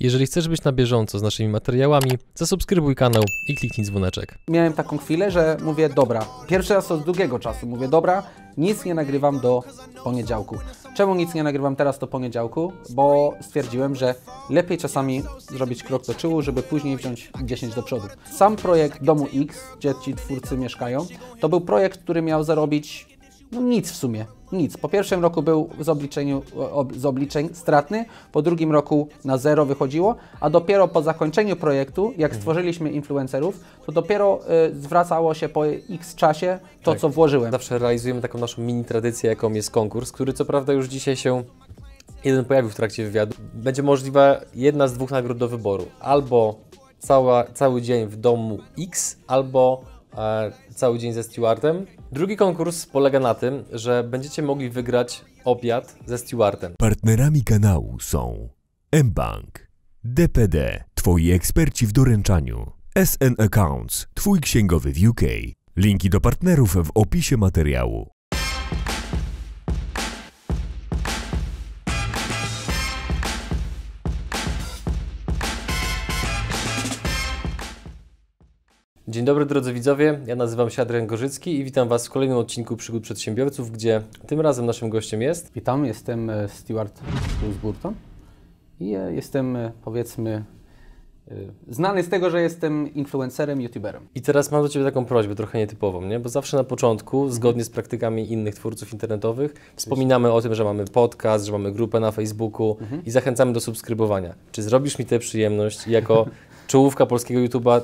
Jeżeli chcesz być na bieżąco z naszymi materiałami, zasubskrybuj kanał i kliknij dzwoneczek. Miałem taką chwilę, że mówię dobra. Pierwszy raz od długiego czasu mówię dobra, nic nie nagrywam do poniedziałku. Czemu nic nie nagrywam teraz do poniedziałku? Bo stwierdziłem, że lepiej czasami zrobić krok do tyłu, żeby później wziąć 10 do przodu. Sam projekt Domu X, gdzie ci twórcy mieszkają, to był projekt, który miał zarobić no nic w sumie, nic. Po pierwszym roku był z, obliczeniu, z obliczeń stratny, po drugim roku na zero wychodziło, a dopiero po zakończeniu projektu, jak mhm. stworzyliśmy influencerów, to dopiero y, zwracało się po x czasie to, tak. co włożyłem. Zawsze realizujemy taką naszą mini tradycję, jaką jest konkurs, który co prawda już dzisiaj się jeden pojawił w trakcie wywiadu. Będzie możliwa jedna z dwóch nagród do wyboru. Albo cała, cały dzień w domu X, albo e, cały dzień ze stewardem, Drugi konkurs polega na tym, że będziecie mogli wygrać obiad ze stewardem. Partnerami kanału są mBank, DPD, Twoi eksperci w doręczaniu, SN Accounts, Twój księgowy w UK. Linki do partnerów w opisie materiału. Dzień dobry drodzy widzowie, ja nazywam się Adrian Gorzycki i witam Was w kolejnym odcinku Przygód Przedsiębiorców, gdzie tym razem naszym gościem jest... Witam, jestem e, Stewart z Burton i jestem e, powiedzmy e, Znany z tego, że jestem influencerem, youtuberem. I teraz mam do Ciebie taką prośbę, trochę nietypową, nie? bo zawsze na początku, mhm. zgodnie z praktykami innych twórców internetowych, wspominamy o tym, że mamy podcast, że mamy grupę na Facebooku mhm. i zachęcamy do subskrybowania. Czy zrobisz mi tę przyjemność jako czołówka polskiego YouTuba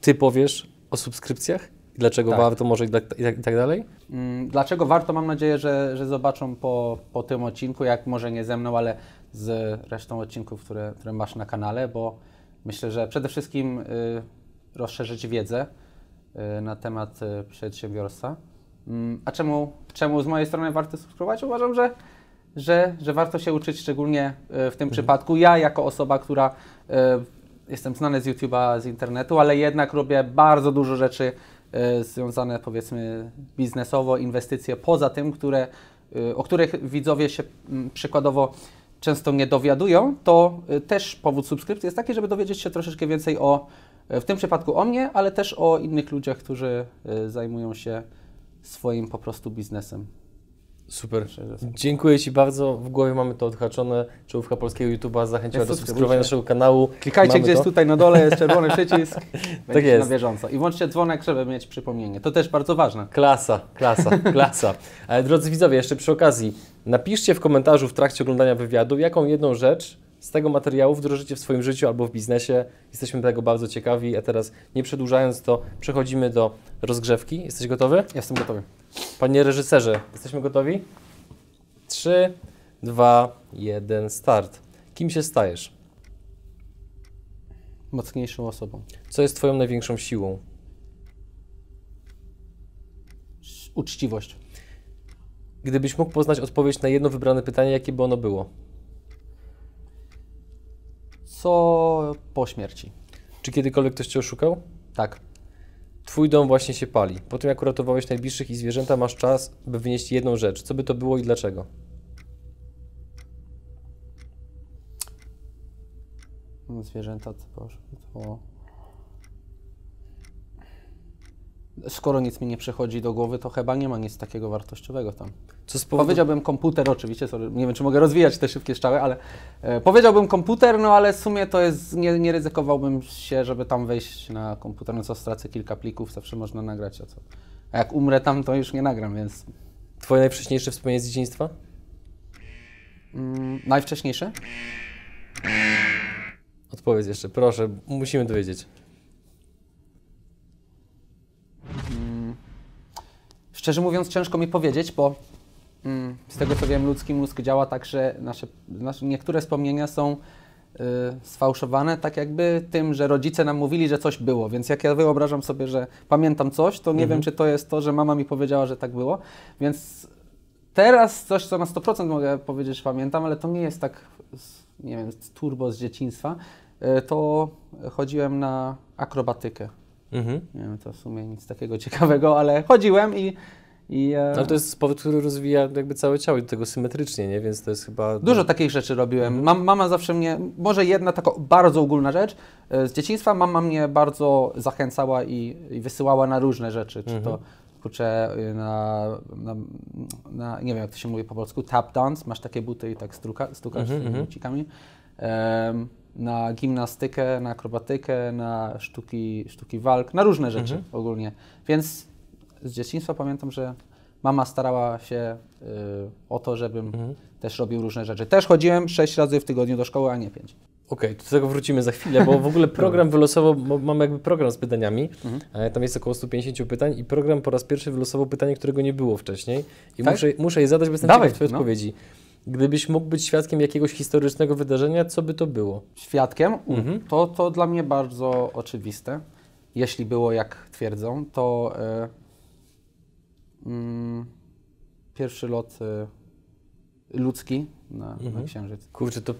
ty powiesz o subskrypcjach? Dlaczego tak. warto może i tak, i, tak, i tak, dalej? Mm, dlaczego warto? Mam nadzieję, że, że zobaczą po, po tym odcinku, jak może nie ze mną, ale z resztą odcinków, które, które masz na kanale, bo myślę, że przede wszystkim y, rozszerzyć wiedzę y, na temat y, przedsiębiorstwa. Mm, a czemu, czemu z mojej strony warto subskrybować? Uważam, że, że, że warto się uczyć, szczególnie y, w tym mhm. przypadku. Ja, jako osoba, która y, jestem znany z YouTube'a, z internetu, ale jednak robię bardzo dużo rzeczy e, związane powiedzmy biznesowo, inwestycje poza tym, które, e, o których widzowie się mm, przykładowo często nie dowiadują, to e, też powód subskrypcji jest taki, żeby dowiedzieć się troszeczkę więcej o, w tym przypadku o mnie, ale też o innych ludziach, którzy zajmują się swoim po prostu biznesem. Super. Dziękuję Ci bardzo. W głowie mamy to odhaczone. Czołówka polskiego YouTube'a zachęciła do subskrybowania naszego kanału. Klikajcie mamy gdzieś to. tutaj na dole, jest czerwony przycisk. tak jest. Na bieżąco. I włączcie dzwonek, żeby mieć przypomnienie. To też bardzo ważne. Klasa, klasa, klasa. Ale drodzy widzowie, jeszcze przy okazji, napiszcie w komentarzu w trakcie oglądania wywiadu, jaką jedną rzecz z tego materiału wdrożycie w swoim życiu albo w biznesie. Jesteśmy tego bardzo ciekawi, a teraz nie przedłużając to, przechodzimy do rozgrzewki. Jesteś gotowy? Jestem gotowy. Panie reżyserze, jesteśmy gotowi? 3, 2, 1, start. Kim się stajesz? Mocniejszą osobą. Co jest Twoją największą siłą? Uczciwość. Gdybyś mógł poznać odpowiedź na jedno wybrane pytanie, jakie by ono było? co po śmierci. Czy kiedykolwiek ktoś Cię oszukał? Tak. Twój dom właśnie się pali. Po tym jak uratowałeś najbliższych i zwierzęta, masz czas, by wynieść jedną rzecz. Co by to było i dlaczego? Zwierzęta, co to było? skoro nic mi nie przychodzi do głowy, to chyba nie ma nic takiego wartościowego tam. Co z powodu... Powiedziałbym komputer oczywiście, sorry, nie wiem czy mogę rozwijać te szybkie strzały, ale e, powiedziałbym komputer, no ale w sumie to jest, nie, nie ryzykowałbym się, żeby tam wejść na komputer, no co stracę kilka plików, zawsze można nagrać, a co. A jak umrę tam, to już nie nagram, więc... Twoje najwcześniejsze wspomnienie z dzieciństwa? Mm, najwcześniejsze? Odpowiedz jeszcze, proszę, musimy dowiedzieć. Szczerze mówiąc, ciężko mi powiedzieć, bo mm, z tego co wiem, ludzki mózg działa tak, że nasze, nasze niektóre wspomnienia są y, sfałszowane, tak jakby tym, że rodzice nam mówili, że coś było. Więc jak ja wyobrażam sobie, że pamiętam coś, to nie mhm. wiem, czy to jest to, że mama mi powiedziała, że tak było. Więc teraz coś, co na 100% mogę powiedzieć, że pamiętam, ale to nie jest tak, nie wiem, turbo z dzieciństwa. Y, to chodziłem na akrobatykę. Mhm. Nie wiem, to w sumie nic takiego ciekawego, ale chodziłem i i, e... to jest powód, który rozwija jakby całe ciało i do tego symetrycznie, nie? Więc to jest chyba... Dużo takich rzeczy robiłem. Mhm. mama zawsze mnie... Może jedna taka bardzo ogólna rzecz. E, z dzieciństwa mama mnie bardzo zachęcała i, i wysyłała na różne rzeczy. Czy mhm. to kurczę e, na, na, na, Nie wiem, jak to się mówi po polsku. Tap dance. Masz takie buty i tak struka, stukasz mhm, tymi mhm. bucikami. Um, na gimnastykę, na akrobatykę, na sztuki, sztuki walk, na różne rzeczy mhm. ogólnie. Więc z dzieciństwa pamiętam, że mama starała się y, o to, żebym mhm. też robił różne rzeczy. Też chodziłem sześć razy w tygodniu do szkoły, a nie pięć. Okej, okay, do tego wrócimy za chwilę, bo w ogóle program wylosował, mamy jakby program z pytaniami, mhm. E, tam jest około 150 pytań i program po raz pierwszy wylosował pytanie, którego nie było wcześniej i tak? muszę, muszę je zadać, bo jestem Dawaj, ciekaw no. odpowiedzi. Gdybyś mógł być świadkiem jakiegoś historycznego wydarzenia, co by to było? Świadkiem? Mhm. To, to dla mnie bardzo oczywiste. Jeśli było, jak twierdzą, to e, mm, pierwszy lot e, ludzki na, mhm. na Księżyc. Kurczę, to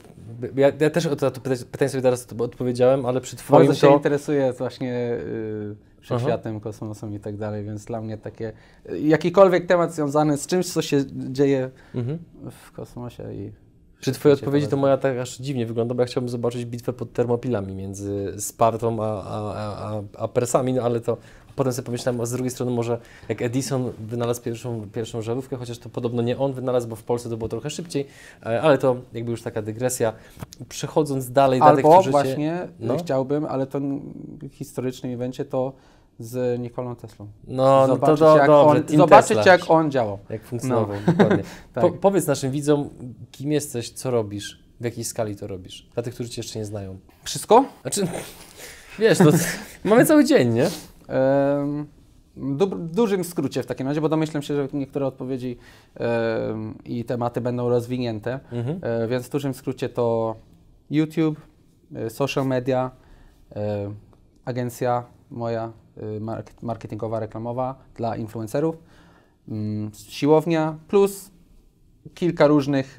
ja, ja też o to, to pytanie sobie teraz odpowiedziałem, ale przy Twoim Bardzo to... się interesuje właśnie yy, wszechświatem, Aha. kosmosem i tak dalej, więc dla mnie takie, y, jakikolwiek temat związany z czymś, co się dzieje mhm. w kosmosie i przy Twojej odpowiedzi to moja tak aż dziwnie wygląda, bo ja chciałbym zobaczyć bitwę pod Termopilami między Spartą a, a, a, a Persami, no ale to Potem sobie pomyślałem, a z drugiej strony może jak Edison wynalazł pierwszą, pierwszą żarówkę, chociaż to podobno nie on wynalazł, bo w Polsce to było trochę szybciej, e, ale to jakby już taka dygresja. Przechodząc dalej... Albo dla tych, którzy właśnie no? chciałbym, ale to w historycznym evencie to z Nikolą Teslą. No, zobaczyć, no to do, jak dobrze. On, zobaczyć jak on działał. Jak no. funkcjonował, no. dokładnie. tak. po, powiedz naszym widzom, kim jesteś, co robisz, w jakiej skali to robisz, dla tych, którzy Cię jeszcze nie znają. Wszystko? Znaczy, wiesz, to no, mamy cały dzień, nie? W dużym skrócie w takim razie, bo domyślam się, że niektóre odpowiedzi i tematy będą rozwinięte, mhm. E, więc w dużym skrócie to YouTube, e, social media, e, agencja moja marketingowa, reklamowa dla influencerów, mm, siłownia plus kilka różnych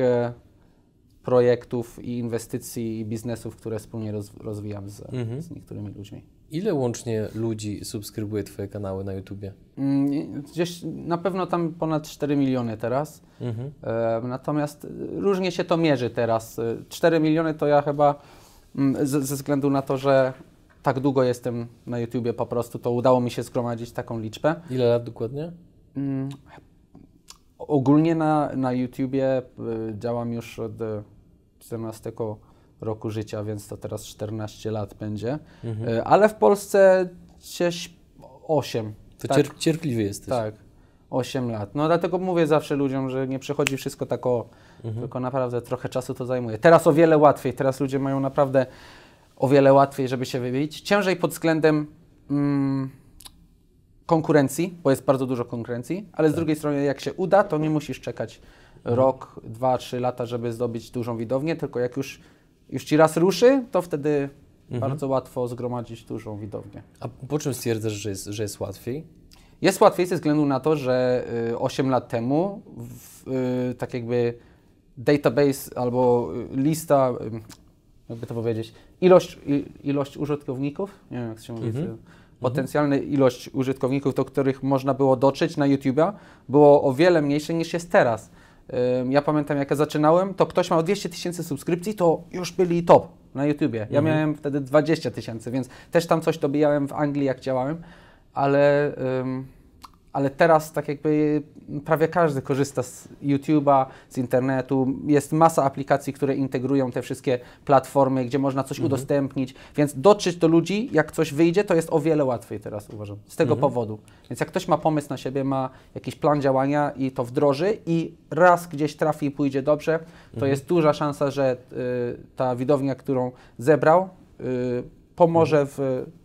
projektów i inwestycji i biznesów, które wspólnie rozwijam z, mhm. z niektórymi ludźmi. Ile łącznie ludzi subskrybuje Twoje kanały na YouTubie? Mm, gdzieś na pewno tam ponad 4 miliony teraz. Mhm. E, natomiast różnie się to mierzy teraz. 4 e, miliony to ja chyba mm, ze względu na to, że tak długo jestem na YouTubie po prostu, to udało mi się zgromadzić taką liczbę. Ile lat dokładnie? Mm, ogólnie na, na YouTubie e, działam już od 17 roku życia, więc to teraz 14 lat będzie. Mhm. E, ale w Polsce gdzieś 8. To tak, cier cierpliwy jesteś. Tak, 8 lat. No dlatego mówię zawsze ludziom, że nie przechodzi wszystko tak o, mhm. tylko naprawdę trochę czasu to zajmuje. Teraz o wiele łatwiej, teraz ludzie mają naprawdę o wiele łatwiej, żeby się wybić. Ciężej pod względem mm, konkurencji, bo jest bardzo dużo konkurencji, ale z tak. drugiej strony jak się uda, to nie musisz czekać mhm. rok, dwa, trzy lata, żeby zdobyć dużą widownię, tylko jak już już ci raz ruszy, to wtedy mhm. bardzo łatwo zgromadzić dużą widownię. A po czym stwierdzasz, że jest, że jest łatwiej? Jest łatwiej ze względu na to, że 8 y, lat temu w, y, tak jakby database albo y, lista, jakby to powiedzieć, ilość, ilość użytkowników, nie wiem jak się mówi, mhm. mhm. potencjalna ilość użytkowników, do których można było dotrzeć na YouTube'a, było o wiele mniejsze niż jest teraz. Ja pamiętam, jak ja zaczynałem, to ktoś miał 200 tysięcy subskrypcji, to już byli top na YouTubie. Ja mhm. miałem wtedy 20 tysięcy, więc też tam coś dobijałem w Anglii, jak działałem, ale ale teraz tak jakby prawie każdy korzysta z YouTube'a, z internetu. Jest masa aplikacji, które integrują te wszystkie platformy, gdzie można coś mhm. udostępnić, więc dotrzeć do ludzi, jak coś wyjdzie, to jest o wiele łatwiej teraz, uważam, z tego mhm. powodu. Więc jak ktoś ma pomysł na siebie, ma jakiś plan działania i to wdroży i raz gdzieś trafi i pójdzie dobrze, to mhm. jest duża szansa, że y, ta widownia, którą zebrał, y, pomoże mhm.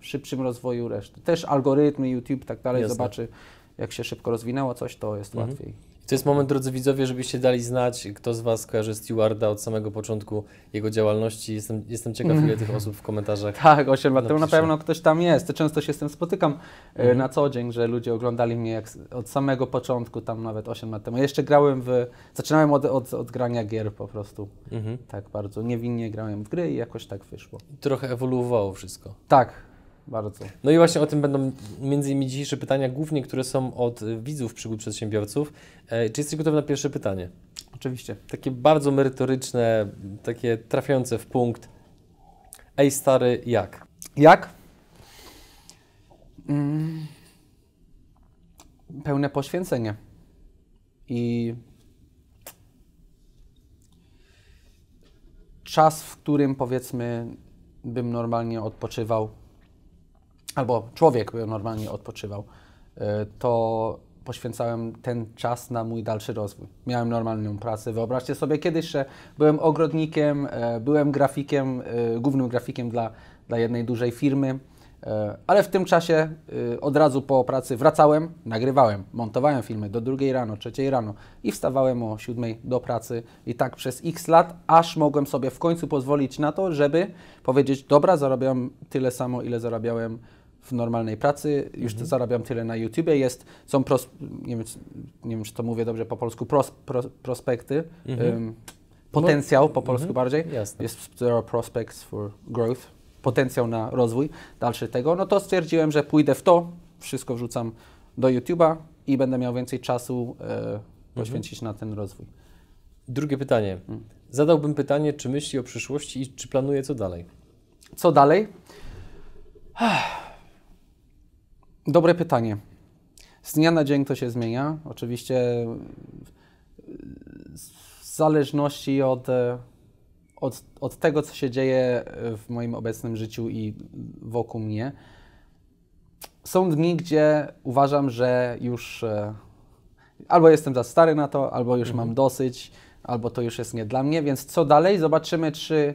w szybszym rozwoju reszty. Też algorytmy, YouTube i tak dalej Jasne. zobaczy, jak się szybko rozwinęło coś, to jest mhm. łatwiej. To jest moment, drodzy widzowie, żebyście dali znać, kto z Was kojarzy Stewarda od samego początku jego działalności. Jestem, jestem ciekaw, ile tych osób w komentarzach. Tak, 8 lat temu na pewno ktoś tam jest. Często się z tym spotykam e, mhm. na co dzień, że ludzie oglądali mnie od samego początku, tam nawet 8 lat temu. Jeszcze grałem w. Zaczynałem od, od, od grania gier po prostu. Mhm. Tak bardzo. Niewinnie grałem w gry i jakoś tak wyszło. Trochę ewoluowało wszystko. Tak, bardzo. No i właśnie o tym będą między innymi dzisiejsze pytania, głównie które są od y, widzów przygód przedsiębiorców. E, czy jesteś gotowy na pierwsze pytanie? Oczywiście. Takie bardzo merytoryczne, takie trafiające w punkt. Ej stary, jak? Jak? Mm. Pełne poświęcenie. I czas, w którym powiedzmy bym normalnie odpoczywał, albo człowiek normalnie odpoczywał, e, to poświęcałem ten czas na mój dalszy rozwój. Miałem normalną pracę. Wyobraźcie sobie, kiedyś że byłem ogrodnikiem, e, byłem grafikiem, e, głównym grafikiem dla, dla jednej dużej firmy, ale w tym czasie od razu po pracy wracałem, nagrywałem, montowałem filmy do drugiej rano, trzeciej rano i wstawałem o siódmej do pracy i tak przez x lat, aż mogłem sobie w końcu pozwolić na to, żeby powiedzieć, dobra, zarabiam tyle samo, ile zarabiałem w normalnej pracy, już mhm. zarabiam tyle na YouTubie, jest, są, pros, nie, wiem, nie wiem, czy to mówię dobrze po polsku, pros, pros, prospekty, mhm. um, potencjał po polsku mhm. bardziej, Jasne. jest there are prospects for growth, potencjał na rozwój dalszy tego, no to stwierdziłem, że pójdę w to, wszystko wrzucam do YouTube'a i będę miał więcej czasu e, mhm. poświęcić na ten rozwój. Drugie pytanie. Mm. Zadałbym pytanie, czy myśli o przyszłości i czy planuje co dalej? Co dalej? Dobre pytanie. Z dnia na dzień to się zmienia. Oczywiście w zależności od, od, od tego, co się dzieje w moim obecnym życiu i wokół mnie. Są dni, gdzie uważam, że już e, albo jestem za stary na to, albo już mhm. mam dosyć, albo to już jest nie dla mnie, więc co dalej? Zobaczymy, czy.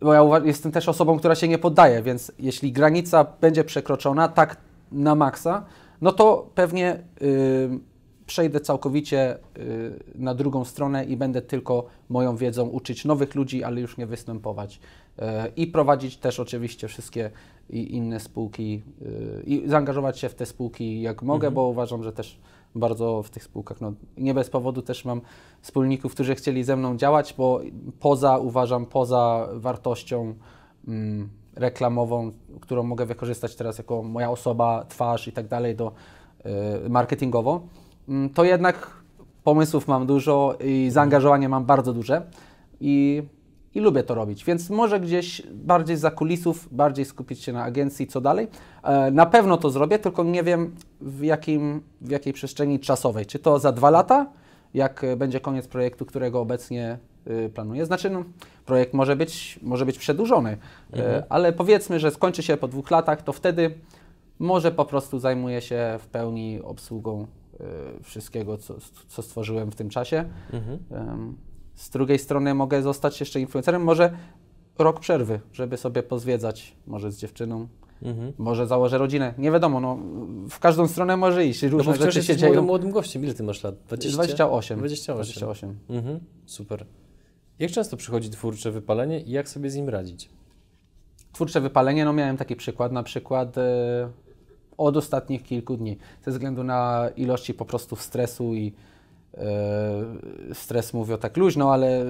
Bo ja jestem też osobą, która się nie poddaje, więc jeśli granica będzie przekroczona, tak na maksa, no to pewnie y, przejdę całkowicie y, na drugą stronę i będę tylko moją wiedzą uczyć nowych ludzi, ale już nie występować. Y, I prowadzić też oczywiście wszystkie inne spółki i zaangażować się w te spółki jak mogę, mhm. bo uważam, że też bardzo w tych spółkach. No, nie bez powodu też mam wspólników, którzy chcieli ze mną działać, bo poza, uważam, poza wartością mm, reklamową, którą mogę wykorzystać teraz jako moja osoba, twarz i tak dalej do y, marketingowo, mm, to jednak pomysłów mam dużo i zaangażowanie mam bardzo duże i, i lubię to robić. Więc może gdzieś bardziej za kulisów, bardziej skupić się na agencji, co dalej. E, na pewno to zrobię, tylko nie wiem w, jakim, w jakiej przestrzeni czasowej. Czy to za dwa lata, jak będzie koniec projektu, którego obecnie Y, planuje. Znaczy, no, projekt może być, może być przedłużony, y, mhm. ale powiedzmy, że skończy się po dwóch latach, to wtedy może po prostu zajmuję się w pełni obsługą y, wszystkiego, co, co stworzyłem w tym czasie. Mhm. Z drugiej strony mogę zostać jeszcze influencerem, może rok przerwy, żeby sobie pozwiedzać, może z dziewczyną, Mhm. Może założę rodzinę, nie wiadomo, no, w każdą stronę może iść, no różne no rzeczy się dzieją. młodym gościem, ile ty masz lat? 20? 28. 28. 28. Mhm. Super. Jak często przychodzi twórcze wypalenie i jak sobie z nim radzić? Twórcze wypalenie, no miałem taki przykład, na przykład yy, od ostatnich kilku dni, ze względu na ilości po prostu stresu i yy, stres mówię tak luźno, ale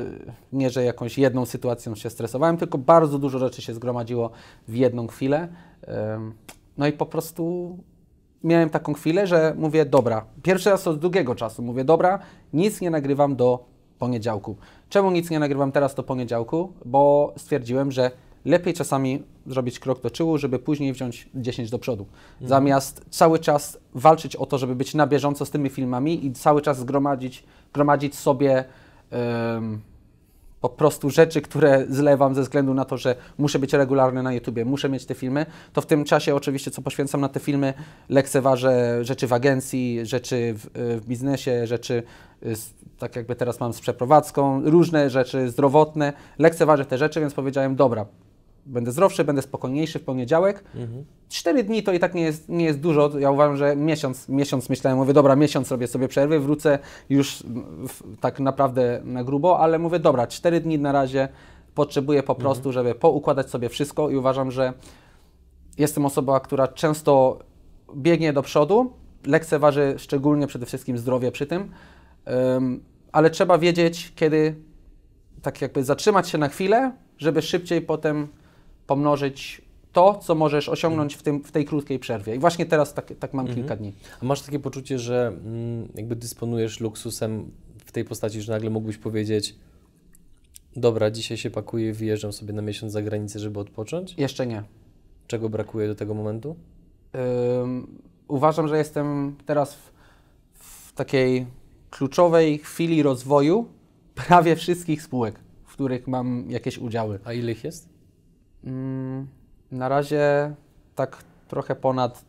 nie, że jakąś jedną sytuacją się stresowałem, tylko bardzo dużo rzeczy się zgromadziło w jedną chwilę. Yy, no i po prostu miałem taką chwilę, że mówię, dobra, pierwszy raz od długiego czasu mówię, dobra, nic nie nagrywam do poniedziałku. Czemu nic nie nagrywam teraz do poniedziałku? Bo stwierdziłem, że lepiej czasami zrobić krok do czyłu, żeby później wziąć 10 do przodu. Mhm. Zamiast cały czas walczyć o to, żeby być na bieżąco z tymi filmami i cały czas zgromadzić gromadzić sobie po prostu rzeczy, które zlewam ze względu na to, że muszę być regularny na YouTubie, muszę mieć te filmy, to w tym czasie oczywiście, co poświęcam na te filmy, lekceważę rzeczy w agencji, rzeczy w, e, w biznesie, rzeczy e, tak jakby teraz mam z przeprowadzką, różne rzeczy zdrowotne, lekceważę te rzeczy, więc powiedziałem, dobra, będę zdrowszy, będę spokojniejszy w poniedziałek. Mhm. Cztery dni to i tak nie jest, nie jest dużo. Ja uważam, że miesiąc, miesiąc myślałem, mówię, dobra, miesiąc robię sobie przerwy, wrócę już w, tak naprawdę na grubo, ale mówię, dobra, cztery dni na razie potrzebuję po prostu, mhm. żeby poukładać sobie wszystko i uważam, że jestem osobą, która często biegnie do przodu, lekceważy szczególnie przede wszystkim zdrowie przy tym, um, ale trzeba wiedzieć, kiedy tak jakby zatrzymać się na chwilę, żeby szybciej potem pomnożyć to, co możesz osiągnąć w, tym, w tej krótkiej przerwie. I właśnie teraz tak, tak mam mhm. kilka dni. A masz takie poczucie, że mm, jakby dysponujesz luksusem w tej postaci, że nagle mógłbyś powiedzieć, dobra, dzisiaj się pakuję, wyjeżdżam sobie na miesiąc za granicę, żeby odpocząć? Jeszcze nie. Czego brakuje do tego momentu? Um, uważam, że jestem teraz w, w takiej kluczowej chwili rozwoju prawie wszystkich spółek, w których mam jakieś udziały. A ile ich jest? Mm, na razie tak trochę ponad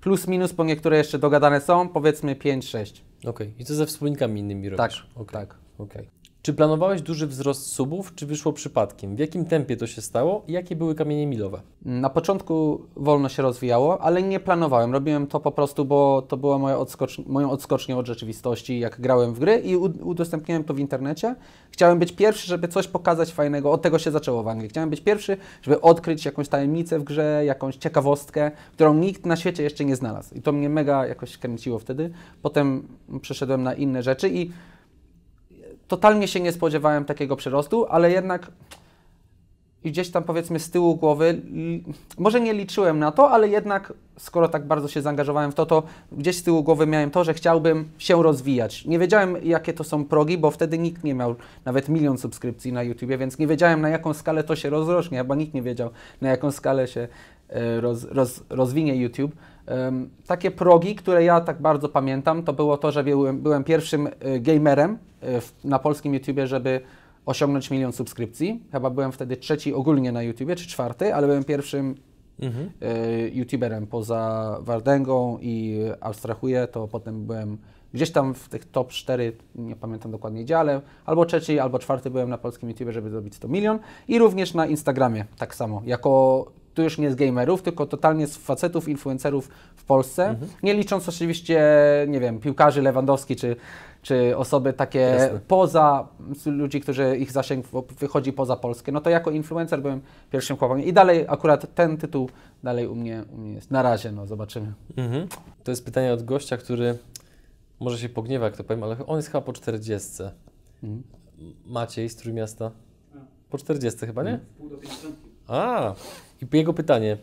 plus minus, bo niektóre jeszcze dogadane są, powiedzmy 5-6. Okej, okay. i to ze wspólnikami innymi tak, robisz? Tak, okay. tak. Okay. Czy planowałeś duży wzrost subów, czy wyszło przypadkiem? W jakim tempie to się stało i jakie były kamienie milowe? Na początku wolno się rozwijało, ale nie planowałem. Robiłem to po prostu, bo to była moja odskocz moją odskocznią od rzeczywistości, jak grałem w gry i udostępniałem to w internecie. Chciałem być pierwszy, żeby coś pokazać fajnego. Od tego się zaczęło w Anglii. Chciałem być pierwszy, żeby odkryć jakąś tajemnicę w grze, jakąś ciekawostkę, którą nikt na świecie jeszcze nie znalazł. I to mnie mega jakoś kręciło wtedy. Potem przeszedłem na inne rzeczy i totalnie się nie spodziewałem takiego przyrostu, ale jednak gdzieś tam powiedzmy z tyłu głowy, może nie liczyłem na to, ale jednak skoro tak bardzo się zaangażowałem w to, to gdzieś z tyłu głowy miałem to, że chciałbym się rozwijać. Nie wiedziałem, jakie to są progi, bo wtedy nikt nie miał nawet milion subskrypcji na YouTubie, więc nie wiedziałem, na jaką skalę to się rozrośnie, chyba nikt nie wiedział, na jaką skalę się e, roz, roz, rozwinie YouTube. Takie progi, które ja tak bardzo pamiętam, to było to, że byłem, byłem pierwszym e, gamerem e, na polskim YouTubie, żeby osiągnąć milion subskrypcji. Chyba byłem wtedy trzeci ogólnie na YouTubie, czy czwarty, ale byłem pierwszym mhm. E, YouTuberem poza Wardęgą i Abstrahuję, to potem byłem gdzieś tam w tych top 4, nie pamiętam dokładnie gdzie, ale albo trzeci, albo czwarty byłem na polskim YouTubie, żeby zrobić 100 milion i również na Instagramie tak samo, jako tu już nie z gamerów, tylko totalnie z facetów, influencerów w Polsce. Mhm. Nie licząc oczywiście, nie wiem, piłkarzy Lewandowski czy, czy osoby takie Jasne. poza, ludzi, którzy ich zasięg wychodzi poza Polskę. No to jako influencer byłem pierwszym chłopakiem. I dalej akurat ten tytuł dalej u mnie, u mnie jest. Na razie, no zobaczymy. Mhm. To jest pytanie od gościa, który może się pogniewa, jak to powiem, ale on jest chyba po 40. Mhm. Maciej z Trójmiasta. Po 40 chyba, nie? Pół do 50. A, i jego pytanie.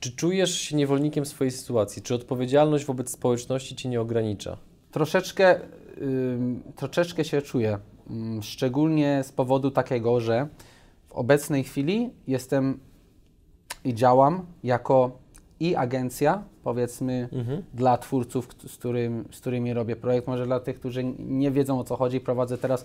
Czy czujesz się niewolnikiem swojej sytuacji? Czy odpowiedzialność wobec społeczności cię nie ogranicza? Troszeczkę, yy, troszeczkę się czuję. Mm, szczególnie z powodu takiego, że w obecnej chwili jestem i działam jako i agencja, powiedzmy, mhm. dla twórców, z, którym, z którymi robię projekt. Może dla tych, którzy nie wiedzą o co chodzi, prowadzę teraz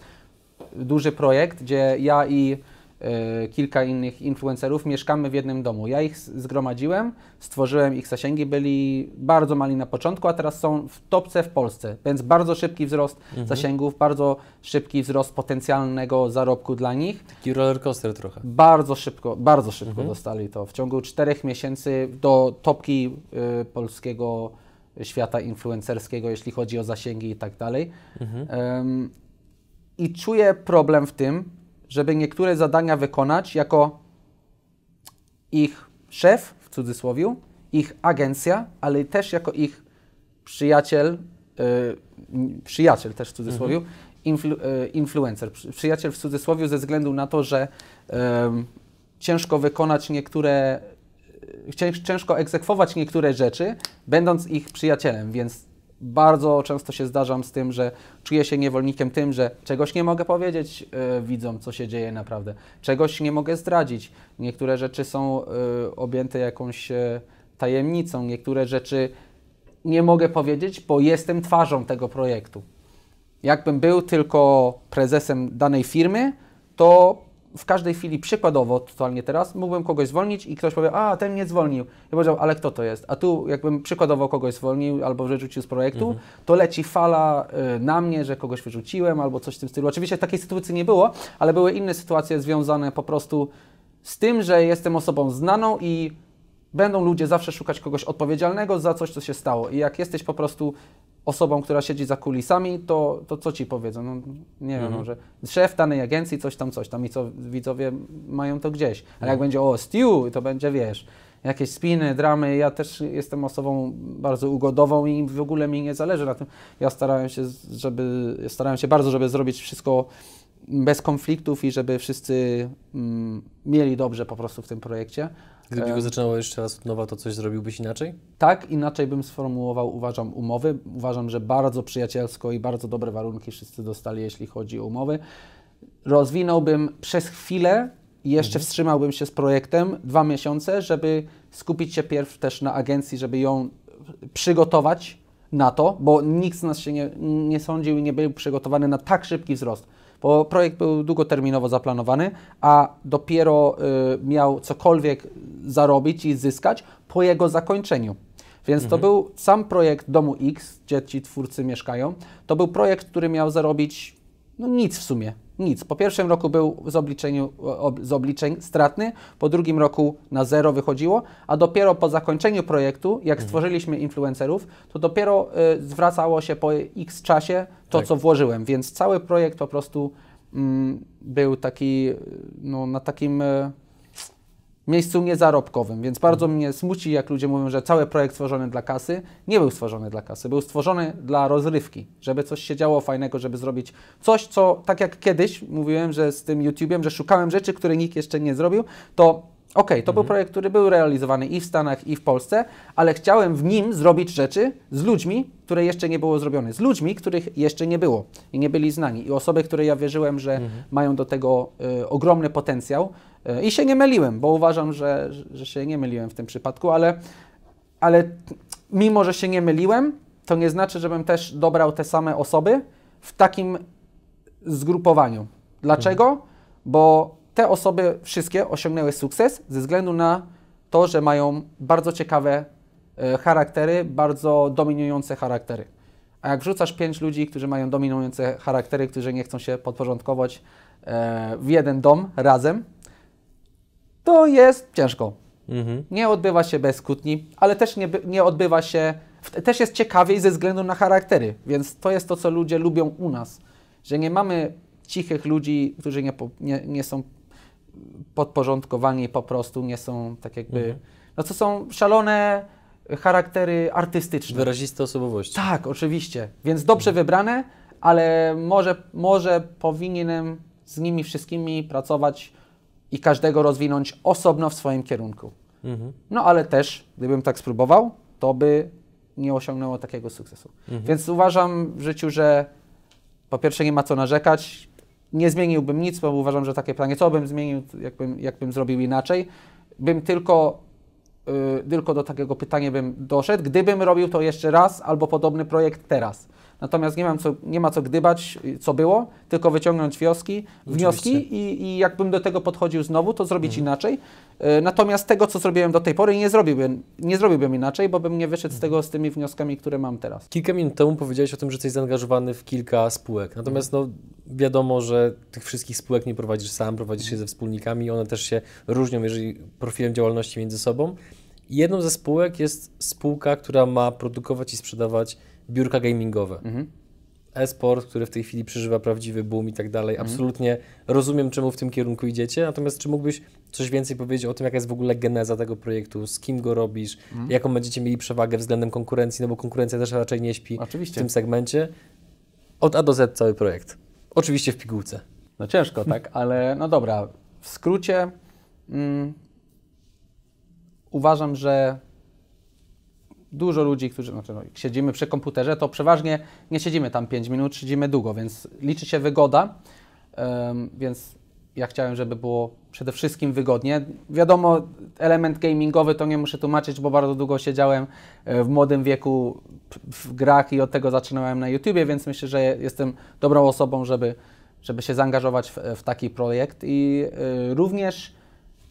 duży projekt, gdzie ja i E, kilka innych influencerów, mieszkamy w jednym domu. Ja ich zgromadziłem, stworzyłem ich zasięgi, byli bardzo mali na początku, a teraz są w topce w Polsce, więc bardzo szybki wzrost mhm. zasięgów, bardzo szybki wzrost potencjalnego zarobku dla nich. Taki coaster trochę. Bardzo szybko, bardzo szybko mhm. dostali to. W ciągu czterech miesięcy do topki y, polskiego świata influencerskiego, jeśli chodzi o zasięgi i tak dalej. Mhm. I czuję problem w tym, żeby niektóre zadania wykonać jako ich szef, w cudzysłowie, ich agencja, ale też jako ich przyjaciel, yy, przyjaciel też w cudzysłowie, mhm. influ, yy, influencer. Przyjaciel w cudzysłowie ze względu na to, że yy, ciężko wykonać niektóre, y, ciężko egzekwować niektóre rzeczy, będąc ich przyjacielem, więc bardzo często się zdarzam z tym, że czuję się niewolnikiem tym, że czegoś nie mogę powiedzieć yy, widzom, co się dzieje naprawdę, czegoś nie mogę zdradzić. Niektóre rzeczy są yy, objęte jakąś e, tajemnicą, niektóre rzeczy nie mogę powiedzieć, bo jestem twarzą tego projektu. Jakbym był tylko prezesem danej firmy, to w każdej chwili, przykładowo, totalnie teraz, mógłbym kogoś zwolnić i ktoś powie, a ten nie zwolnił. Ja powiedział, ale kto to jest? A tu jakbym przykładowo kogoś zwolnił albo wyrzucił z projektu, mhm. to leci fala y, na mnie, że kogoś wyrzuciłem albo coś w tym stylu. Oczywiście takiej sytuacji nie było, ale były inne sytuacje związane po prostu z tym, że jestem osobą znaną i będą ludzie zawsze szukać kogoś odpowiedzialnego za coś, co się stało. I jak jesteś po prostu osobą, która siedzi za kulisami, to, to co ci powiedzą? No, nie mhm. wiem, no, że szef danej agencji coś tam, coś tam i co widzowie mają to gdzieś. Ale mhm. jak będzie o Stew, to będzie, wiesz, jakieś spiny, dramy. Ja też jestem osobą bardzo ugodową i w ogóle mi nie zależy na tym. Ja starałem się, żeby, starałem się bardzo, żeby zrobić wszystko bez konfliktów i żeby wszyscy mm, mieli dobrze po prostu w tym projekcie. Gdyby go zaczynało jeszcze raz od nowa, to coś zrobiłbyś inaczej? Tak, inaczej bym sformułował, uważam, umowy. Uważam, że bardzo przyjacielsko i bardzo dobre warunki wszyscy dostali, jeśli chodzi o umowy. Rozwinąłbym przez chwilę i jeszcze mhm. wstrzymałbym się z projektem dwa miesiące, żeby skupić się pierw też na agencji, żeby ją przygotować na to, bo nikt z nas się nie, nie sądził i nie był przygotowany na tak szybki wzrost bo projekt był długoterminowo zaplanowany, a dopiero y, miał cokolwiek zarobić i zyskać po jego zakończeniu. Więc to mhm. był sam projekt Domu X, gdzie ci twórcy mieszkają. To był projekt, który miał zarobić no, nic w sumie. Nic. Po pierwszym roku był z, obliczeniu, z obliczeń stratny, po drugim roku na zero wychodziło, a dopiero po zakończeniu projektu, jak mhm. stworzyliśmy influencerów, to dopiero y, zwracało się po x czasie to, tak. co włożyłem. Więc cały projekt po prostu mm, był taki, y, no, na takim... Y, miejscu niezarobkowym, więc bardzo mhm. mnie smuci, jak ludzie mówią, że cały projekt stworzony dla kasy nie był stworzony dla kasy, był stworzony dla rozrywki, żeby coś się działo fajnego, żeby zrobić coś, co tak jak kiedyś mówiłem, że z tym YouTube'em, że szukałem rzeczy, które nikt jeszcze nie zrobił, to OK, to mhm. był projekt, który był realizowany i w Stanach, i w Polsce, ale chciałem w nim zrobić rzeczy z ludźmi, które jeszcze nie było zrobione, z ludźmi, których jeszcze nie było i nie byli znani. I osoby, które ja wierzyłem, że mhm. mają do tego y, ogromny potencjał, E, I się nie myliłem, bo uważam, że, że się nie myliłem w tym przypadku, ale, ale mimo, że się nie myliłem, to nie znaczy, żebym też dobrał te same osoby w takim zgrupowaniu. Dlaczego? Mhm. Bo te osoby wszystkie osiągnęły sukces ze względu na to, że mają bardzo ciekawe e, charaktery, bardzo dominujące charaktery. A jak wrzucasz pięć ludzi, którzy mają dominujące charaktery, którzy nie chcą się podporządkować e, w jeden dom razem, to jest ciężko. Mhm. Nie odbywa się bez kłótni, ale też nie, nie odbywa się, też jest ciekawiej ze względu na charaktery, więc to jest to, co ludzie lubią u nas, że nie mamy cichych ludzi, którzy nie, nie, nie są podporządkowani po prostu, nie są tak jakby, mhm. no to są szalone charaktery artystyczne. Wyraziste osobowości. Tak, oczywiście, więc dobrze mhm. wybrane, ale może, może powinienem z nimi wszystkimi pracować i każdego rozwinąć osobno w swoim kierunku. Mhm. No ale też, gdybym tak spróbował, to by nie osiągnęło takiego sukcesu. Mhm. Więc uważam w życiu, że po pierwsze nie ma co narzekać. Nie zmieniłbym nic, bo uważam, że takie pytanie, co bym zmienił, jakbym, jakbym zrobił inaczej, bym tylko, yy, tylko do takiego pytania bym doszedł, gdybym robił to jeszcze raz albo podobny projekt teraz. Natomiast nie, mam co, nie ma co gdybać, y, co było, tylko wyciągnąć wioski, wnioski i, i jakbym do tego podchodził znowu, to zrobić mhm. inaczej. Y, natomiast tego, co zrobiłem do tej pory, nie zrobiłbym, nie zrobiłbym inaczej, bo bym nie wyszedł z mhm. tego z tymi wnioskami, które mam teraz. Kilka minut temu powiedziałeś o tym, że jesteś zaangażowany w kilka spółek. Natomiast mhm. no, wiadomo, że tych wszystkich spółek nie prowadzisz sam, prowadzisz je ze wspólnikami i one też się różnią, jeżeli profilem działalności między sobą. Jedną ze spółek jest spółka, która ma produkować i sprzedawać biurka gamingowe. Mhm. E-sport, który w tej chwili przeżywa prawdziwy boom i tak dalej. Mhm. Absolutnie mhm. rozumiem, czemu w tym kierunku idziecie. Natomiast czy mógłbyś coś więcej powiedzieć o tym, jaka jest w ogóle geneza tego projektu, z kim go robisz, mhm. jaką będziecie mieli przewagę względem konkurencji, no bo konkurencja też raczej nie śpi Oczywiście. w tym segmencie. Od A do Z cały projekt. Oczywiście w pigułce. No ciężko, tak, ale no dobra. W skrócie mm, uważam, że dużo ludzi, którzy, znaczy no, jak siedzimy przy komputerze, to przeważnie nie siedzimy tam 5 minut, siedzimy długo, więc liczy się wygoda, um, więc ja chciałem, żeby było przede wszystkim wygodnie. Wiadomo, element gamingowy to nie muszę tłumaczyć, bo bardzo długo siedziałem e, w młodym wieku w grach i od tego zaczynałem na YouTubie, więc myślę, że jestem dobrą osobą, żeby, żeby się zaangażować w, w taki projekt i y, również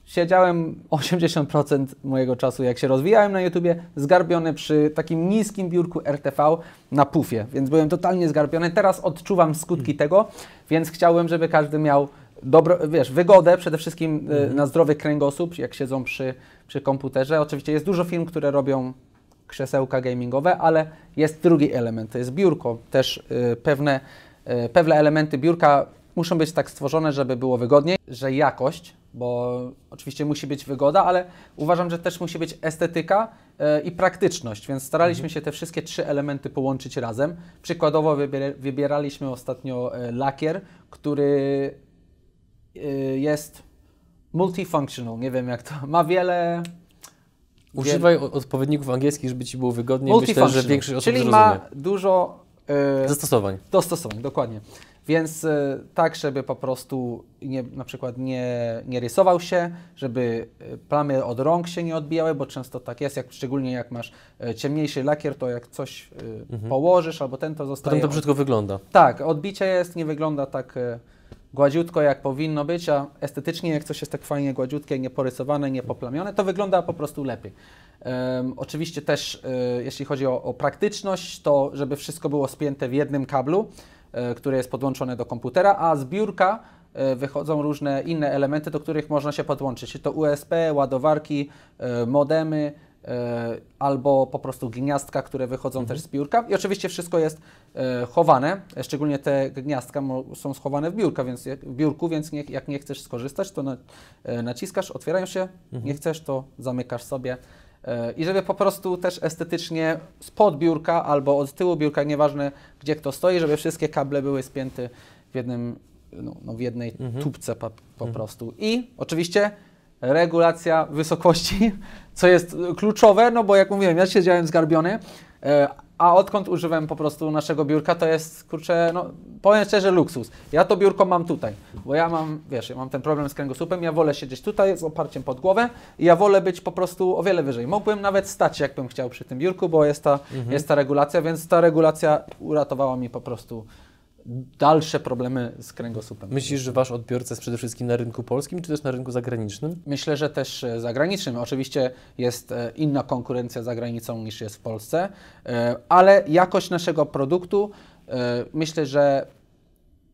siedziałem 80% mojego czasu, jak się rozwijałem na YouTubie, zgarbiony przy takim niskim biurku RTV na pufie, więc byłem totalnie zgarbiony. Teraz odczuwam skutki mm. tego, więc chciałbym, żeby każdy miał dobro, wiesz, wygodę, przede wszystkim mm. na zdrowy kręgosłup, jak siedzą przy, przy komputerze. Oczywiście jest dużo firm, które robią krzesełka gamingowe, ale jest drugi element, to jest biurko, też y, pewne, y, pewne elementy biurka muszą być tak stworzone, żeby było wygodniej, że jakość bo oczywiście musi być wygoda, ale uważam, że też musi być estetyka e, i praktyczność, więc staraliśmy się te wszystkie trzy elementy połączyć razem. Przykładowo wybieraliśmy ostatnio e, lakier, który e, jest multifunctional, nie wiem jak to, ma wiele... Używaj odpowiedników angielskich, żeby Ci było wygodniej, myślę, że większość osób Czyli zrozumie. ma dużo E, zastosowań. Dostosowań, dokładnie. Więc e, tak, żeby po prostu nie, na przykład nie, nie rysował się, żeby e, plamy od rąk się nie odbijały, bo często tak jest, jak, szczególnie jak masz ciemniejszy lakier, to jak coś mhm. położysz albo ten, to zostaje... Potem to brzydko wygląda. Tak, odbicie jest, nie wygląda tak gładziutko jak powinno być, a estetycznie jak coś jest tak fajnie gładziutkie, nieporysowane, niepoplamione, to wygląda po prostu lepiej. Um, oczywiście też, um, jeśli chodzi o, o, praktyczność, to żeby wszystko było spięte w jednym kablu, um, które jest podłączone do komputera, a z biurka e, wychodzą różne inne elementy, do których można się podłączyć. Czy to USB, ładowarki, modemy, albo po prostu gniazdka, które wychodzą mhm. też z biurka. I oczywiście wszystko jest E, chowane, szczególnie te gniazdka są schowane w, biurka, więc w biurku, więc nie, jak nie chcesz skorzystać, to e, naciskasz, otwierają się, mhm. nie chcesz, to zamykasz sobie. E, I żeby po prostu też estetycznie spod biurka albo od tyłu biurka, nieważne gdzie kto stoi, żeby wszystkie kable były spięte w, jednym, no, no w jednej mhm. tubce po, po mhm. prostu. I oczywiście regulacja wysokości, co jest kluczowe, no bo jak mówiłem, ja siedziałem zgarbiony, a odkąd używam po prostu naszego biurka, to jest, kurczę, no powiem szczerze, luksus. Ja to biurko mam tutaj, bo ja mam, wiesz, ja mam ten problem z kręgosłupem, ja wolę siedzieć tutaj z oparciem pod głowę i ja wolę być po prostu o wiele wyżej. Mogłem nawet stać, jakbym chciał przy tym biurku, bo jest ta, mhm. jest ta regulacja, więc ta regulacja uratowała mi po prostu dalsze problemy z kręgosłupem. Myślisz, że Wasz odbiorca jest przede wszystkim na rynku polskim, czy też na rynku zagranicznym? Myślę, że też e, zagranicznym. Oczywiście jest e, inna konkurencja za granicą niż jest w Polsce, e, ale jakość naszego produktu myślę, że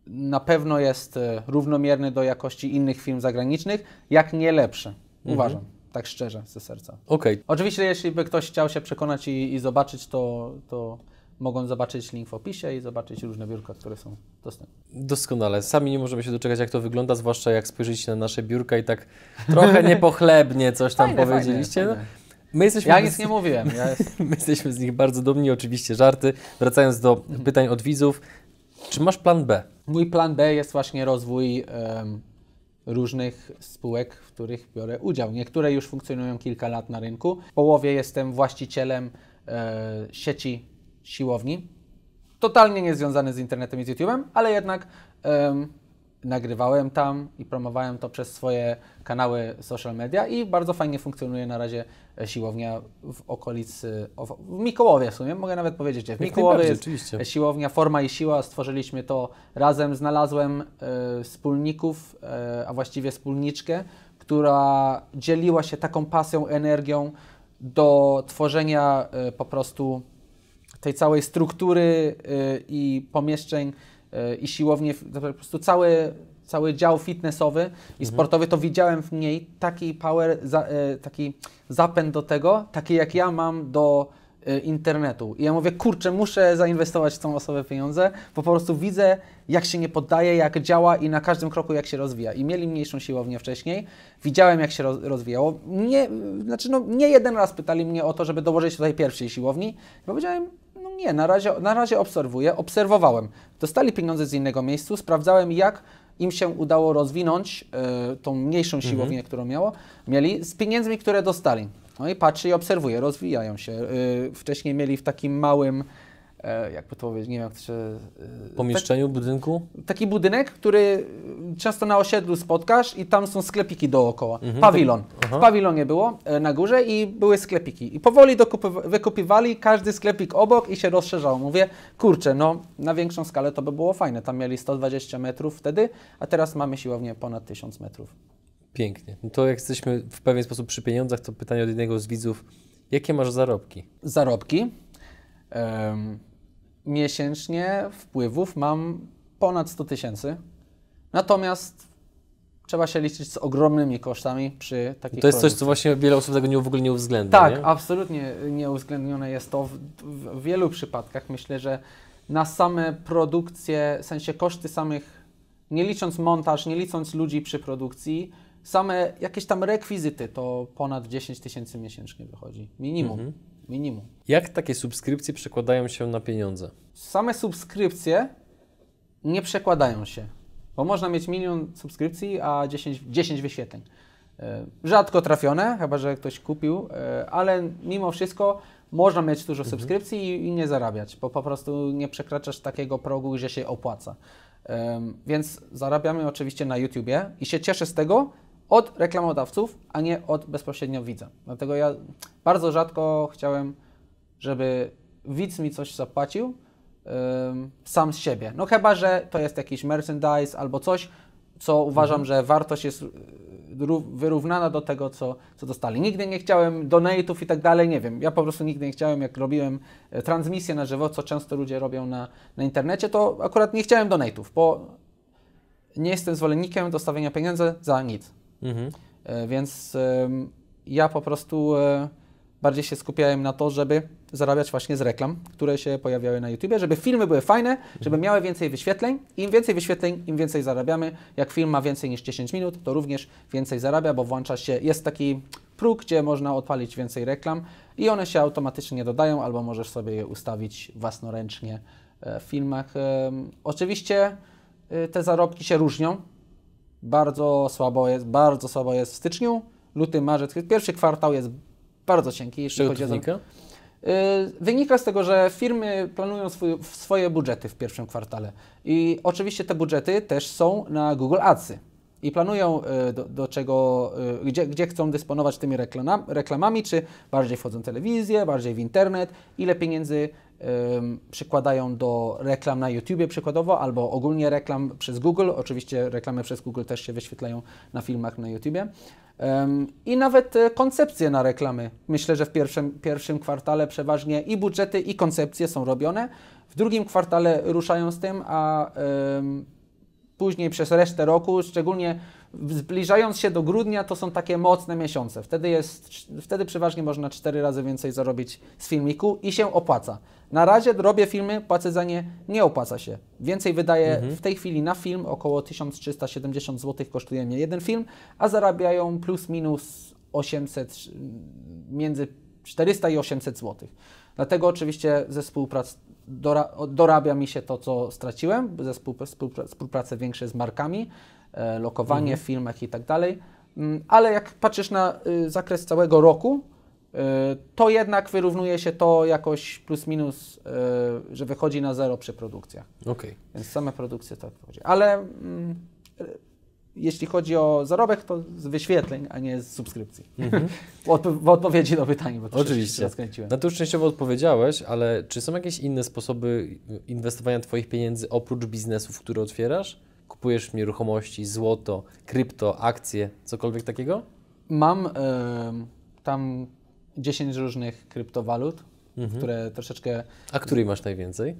na pewno jest równomierny do jakości innych firm zagranicznych, jak nie lepszy. Mhm. Uważam. Mhm tak szczerze, ze serca. Okej. Okay. Oczywiście, jeśli by ktoś chciał się przekonać i, i zobaczyć, to, to mogą zobaczyć link w opisie i zobaczyć różne biurka, które są dostępne. Doskonale. Sami nie możemy się doczekać, jak to wygląda, zwłaszcza jak spojrzycie na nasze biurka i tak trochę niepochlebnie coś tam fajne, powiedzieliście. Fajne, no, fajne. My jesteśmy ja nic z... nie mówiłem. Ja jest... My jesteśmy z nich bardzo dumni, oczywiście żarty. Wracając do mhm. pytań od widzów, czy masz plan B? Mój plan B jest właśnie rozwój um, różnych spółek, w których biorę udział. Niektóre już funkcjonują kilka lat na rynku. W połowie jestem właścicielem e, sieci siłowni, totalnie niezwiązany z internetem i z YouTube'em, ale jednak nagrywałem tam i promowałem to przez swoje kanały social media i bardzo fajnie funkcjonuje na razie e, siłownia w okolicy, w Mikołowie w sumie, mogę nawet powiedzieć, że w Mikołowie jest oczywiście. siłownia Forma i Siła, stworzyliśmy to razem, znalazłem y, wspólników, y, a właściwie wspólniczkę, która dzieliła się taką pasją, energią do tworzenia y, po prostu tej całej struktury y, i pomieszczeń y, i siłownie, po prostu cały, cały dział fitnessowy i mhm. sportowy, to widziałem w niej taki power, y, taki zapęd do tego, taki jak ja mam do internetu. I ja mówię, kurczę, muszę zainwestować w tą osobę pieniądze, bo po prostu widzę, jak się nie poddaje, jak działa i na każdym kroku jak się rozwija. I mieli mniejszą siłownię wcześniej, widziałem jak się rozwijało. Nie, znaczy, no, nie jeden raz pytali mnie o to, żeby dołożyć tutaj pierwszej siłowni. I powiedziałem, no nie, na razie, na razie obserwuję, obserwowałem. Dostali pieniądze z innego miejsca, sprawdzałem jak im się udało rozwinąć y, tą mniejszą mhm. siłownię, mhm. którą miało, mieli z pieniędzmi, które dostali. No i patrzę i obserwuję, rozwijają się. Y, wcześniej mieli w takim małym E, jakby to powiedzieć, nie wiem jak to się... E, Pomieszczeniu, tak, budynku? Taki budynek, który często na osiedlu spotkasz i tam są sklepiki dookoła. Mhm, tak- Pawilon. To, w pawilonie było e, na górze i były sklepiki. I powoli wykupywali każdy sklepik obok i się rozszerzało. Mówię, kurczę, no na większą skalę to by było fajne. Tam mieli 120 metrów wtedy, a teraz mamy siłownię ponad 1000 metrów. Pięknie. No to jak jesteśmy w pewien sposób przy pieniądzach, to pytanie od jednego z widzów, jakie masz zarobki? Zarobki? miesięcznie wpływów mam ponad 100 tysięcy. Natomiast trzeba się liczyć z ogromnymi kosztami przy takich To jest produkcji. coś, co właśnie wiele osób tego nie, w ogóle nie uwzględnia. Tak, nie? absolutnie nieuwzględnione jest to w, w, wielu przypadkach. Myślę, że na same produkcje, w sensie koszty samych, nie licząc montaż, nie licząc ludzi przy produkcji, same jakieś tam rekwizyty to ponad 10 tysięcy miesięcznie wychodzi. Minimum. Mhm minimum. Jak takie subskrypcje przekładają się na pieniądze? Same subskrypcje nie przekładają się, bo można mieć milion subskrypcji, a 10, 10 wyświetleń. E, rzadko trafione, chyba że ktoś kupił, e, ale mimo wszystko można mieć dużo mhm. subskrypcji mhm. i nie zarabiać, bo po prostu nie przekraczasz takiego progu, gdzie się opłaca. E, więc zarabiamy oczywiście na YouTubie i się cieszę z tego, od reklamodawców, a nie od bezpośrednio widza. Dlatego ja bardzo rzadko chciałem, żeby widz mi coś zapłacił sam z siebie. No chyba, że to jest jakiś merchandise albo coś, co uważam, mhm. że wartość jest y, wyrównana do tego, co, co dostali. Nigdy nie chciałem donate'ów i tak dalej, nie wiem. Ja po prostu nigdy nie chciałem, jak robiłem e, transmisję na żywo, co często ludzie robią na, na internecie, to akurat nie chciałem donate'ów, bo nie jestem zwolennikiem dostawienia pieniędzy za nic. Mhm. E, więc ja po prostu e, bardziej się skupiałem na to, żeby zarabiać właśnie z reklam, które się pojawiały na YouTube, żeby filmy były fajne, żeby mhm. miały więcej wyświetleń. Im więcej wyświetleń, im więcej zarabiamy. Jak film ma więcej niż 10 minut, to również więcej zarabia, bo włącza się, jest taki próg, gdzie można odpalić więcej reklam i one się automatycznie dodają, albo możesz sobie je ustawić własnoręcznie e, w filmach. Oczywiście te zarobki się różnią, bardzo słabo jest, bardzo słabo jest w styczniu, luty, marzec. Pierwszy kwartał jest bardzo cienki. jeśli chodzi wynika? Yy, wynika z tego, że firmy planują swój, swoje budżety w pierwszym kwartale. I oczywiście te budżety też są na Google Adsy. I planują yy, do, do czego, yy, gdzie, gdzie, chcą dysponować tymi reklamami, czy bardziej wchodzą w telewizję, bardziej w internet, ile pieniędzy przykładają do reklam na YouTube przykładowo, albo ogólnie reklam przez Google. Oczywiście reklamy przez Google też się wyświetlają na filmach na YouTube. I nawet e, koncepcje na reklamy. Myślę, że w pierwszym, pierwszym kwartale przeważnie i budżety, i koncepcje są robione. W drugim kwartale ruszają z tym, a później przez resztę roku, szczególnie Zbliżając się do grudnia, to są takie mocne miesiące. Wtedy, jest, wtedy przeważnie można 4 razy więcej zarobić z filmiku i się opłaca. Na razie robię filmy, płacę za nie, nie opłaca się. Więcej wydaję mhm. w tej chwili na film, około 1370 zł kosztuje mnie jeden film, a zarabiają plus minus 800, między 400 i 800 zł. Dlatego oczywiście ze współprac dorabia mi się to, co straciłem, ze współpr współpr współpracy większej z markami. E, lokowanie mhm. w filmach i tak dalej. Mm, ale jak patrzysz na y, zakres całego roku, y, to jednak wyrównuje się to jakoś plus minus, y, że wychodzi na zero przy produkcjach. Okay. Więc same produkcje tak wychodzi. Ale mm, jeśli chodzi o zarobek, to z wyświetleń, a nie z subskrypcji. Mhm. w, odpowiedzi do pytania, bo to Oczywiście. się skręciłem. Na to już częściowo odpowiedziałeś, ale czy są jakieś inne sposoby inwestowania Twoich pieniędzy oprócz biznesów, które otwierasz? kupujesz nieruchomości, złoto, krypto, akcje, cokolwiek takiego? Mam y, tam 10 różnych kryptowalut, mhm. które troszeczkę. A której masz najwięcej?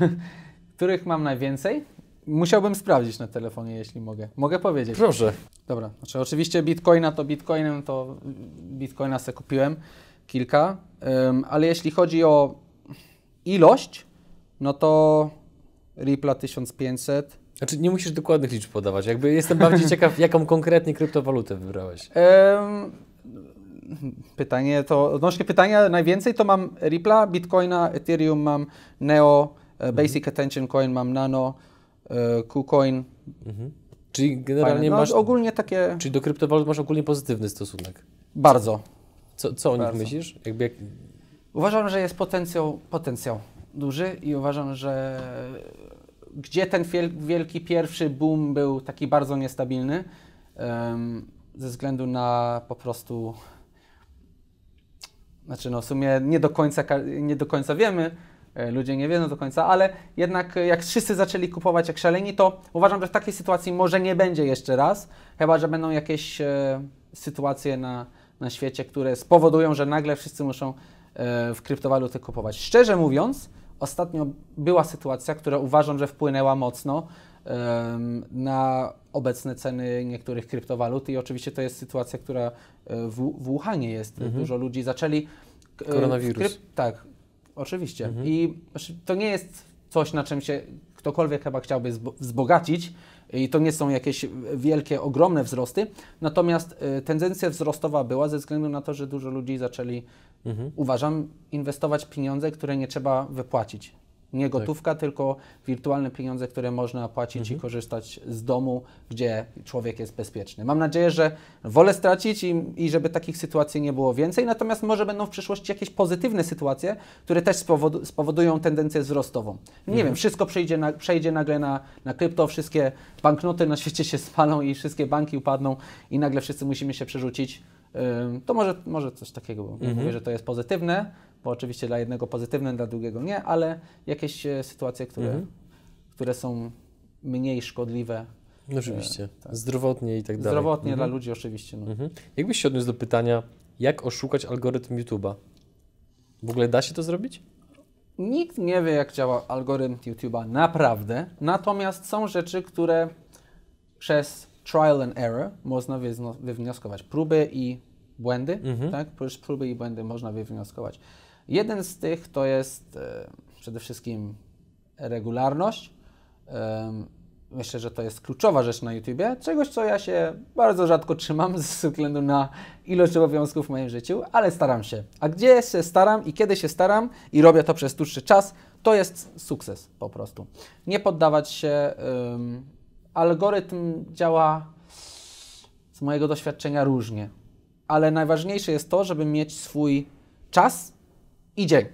których mam najwięcej? Musiałbym sprawdzić na telefonie, jeśli mogę. Mogę powiedzieć. Proszę. Dobra, znaczy, oczywiście bitcoina to bitcoinem, to bitcoina se kupiłem kilka, um, ale jeśli chodzi o ilość, no to Ripple 1500, znaczy nie musisz dokładnych liczb podawać. Jakby jestem bardziej ciekaw, jaką konkretnie kryptowalutę wybrałeś. Um, pytanie to, odnośnie pytania najwięcej to mam Ripple, Bitcoina, Ethereum mam, Neo, e, mhm. Basic Attention Coin mam, Nano, e, KuCoin. Mhm. Czyli generalnie no, masz... ogólnie takie... Czyli do kryptowalut masz ogólnie pozytywny stosunek. Bardzo. Co, co o nich myślisz? Jakby jak... Uważam, że jest potencjał, potencjał duży i uważam, że gdzie ten wielki pierwszy boom był taki bardzo niestabilny ze względu na po prostu. Znaczy, no w sumie nie do końca, nie do końca wiemy, e, ludzie nie wiedzą do końca, ale jednak e, jak wszyscy zaczęli kupować jak szaleni, to uważam, że w takiej sytuacji może nie będzie jeszcze raz, chyba że będą jakieś e, sytuacje na, na świecie, które spowodują, że nagle wszyscy muszą w kryptowaluty kupować. Szczerze mówiąc, ostatnio była sytuacja, która uważam, że wpłynęła mocno na obecne ceny niektórych kryptowalut i oczywiście to jest sytuacja, która e, w, w Wuhanie jest. Mhm. Dużo ludzi zaczęli... E, Koronawirus. Kryp... Tak, oczywiście. Mhm. I znaczy, to nie jest coś, na czym się ktokolwiek chyba chciałby wzbogacić i to nie są jakieś wielkie, ogromne wzrosty, natomiast e, tendencja wzrostowa była ze względu na to, że dużo ludzi zaczęli mhm. uważam inwestować pieniądze, które nie trzeba wypłacić. Nie tak. gotówka, tak. tylko wirtualne pieniądze, które można płacić mhm. i korzystać z domu, gdzie człowiek jest bezpieczny. Mam nadzieję, że wolę stracić i, i żeby takich sytuacji nie było więcej, natomiast może będą w przyszłości jakieś pozytywne sytuacje, które też spowodują tendencję wzrostową. Nie mhm. wiem, wszystko przejdzie, na, przejdzie nagle na, na krypto, wszystkie banknoty na świecie się spalą i wszystkie banki upadną i nagle wszyscy musimy się przerzucić to może, może coś takiego, bo mhm. mówię, że to jest pozytywne, bo oczywiście dla jednego pozytywne, dla drugiego nie, ale jakieś e, sytuacje, które, mhm. które są mniej szkodliwe. No oczywiście, e, tak. zdrowotnie i tak dalej. Zdrowotnie mhm. dla ludzi oczywiście. No. Mhm. Jakbyś się odniósł do pytania, jak oszukać algorytm YouTube'a? W ogóle da się to zrobić? Nikt nie wie, jak działa algorytm YouTube'a naprawdę, natomiast są rzeczy, które przez trial and error można wywnioskować próby i błędy, mhm. tak? Próby i błędy można wywnioskować. Jeden z tych to jest e, przede wszystkim regularność. E, myślę, że to jest kluczowa rzecz na YouTubie, czegoś, co ja się bardzo rzadko trzymam ze względu na ilość obowiązków w moim życiu, ale staram się. A gdzie się staram i kiedy się staram i robię to przez dłuższy czas, to jest sukces po prostu. Nie poddawać się algorytm działa z mojego doświadczenia różnie, ale najważniejsze jest to, żeby mieć swój czas i dzień.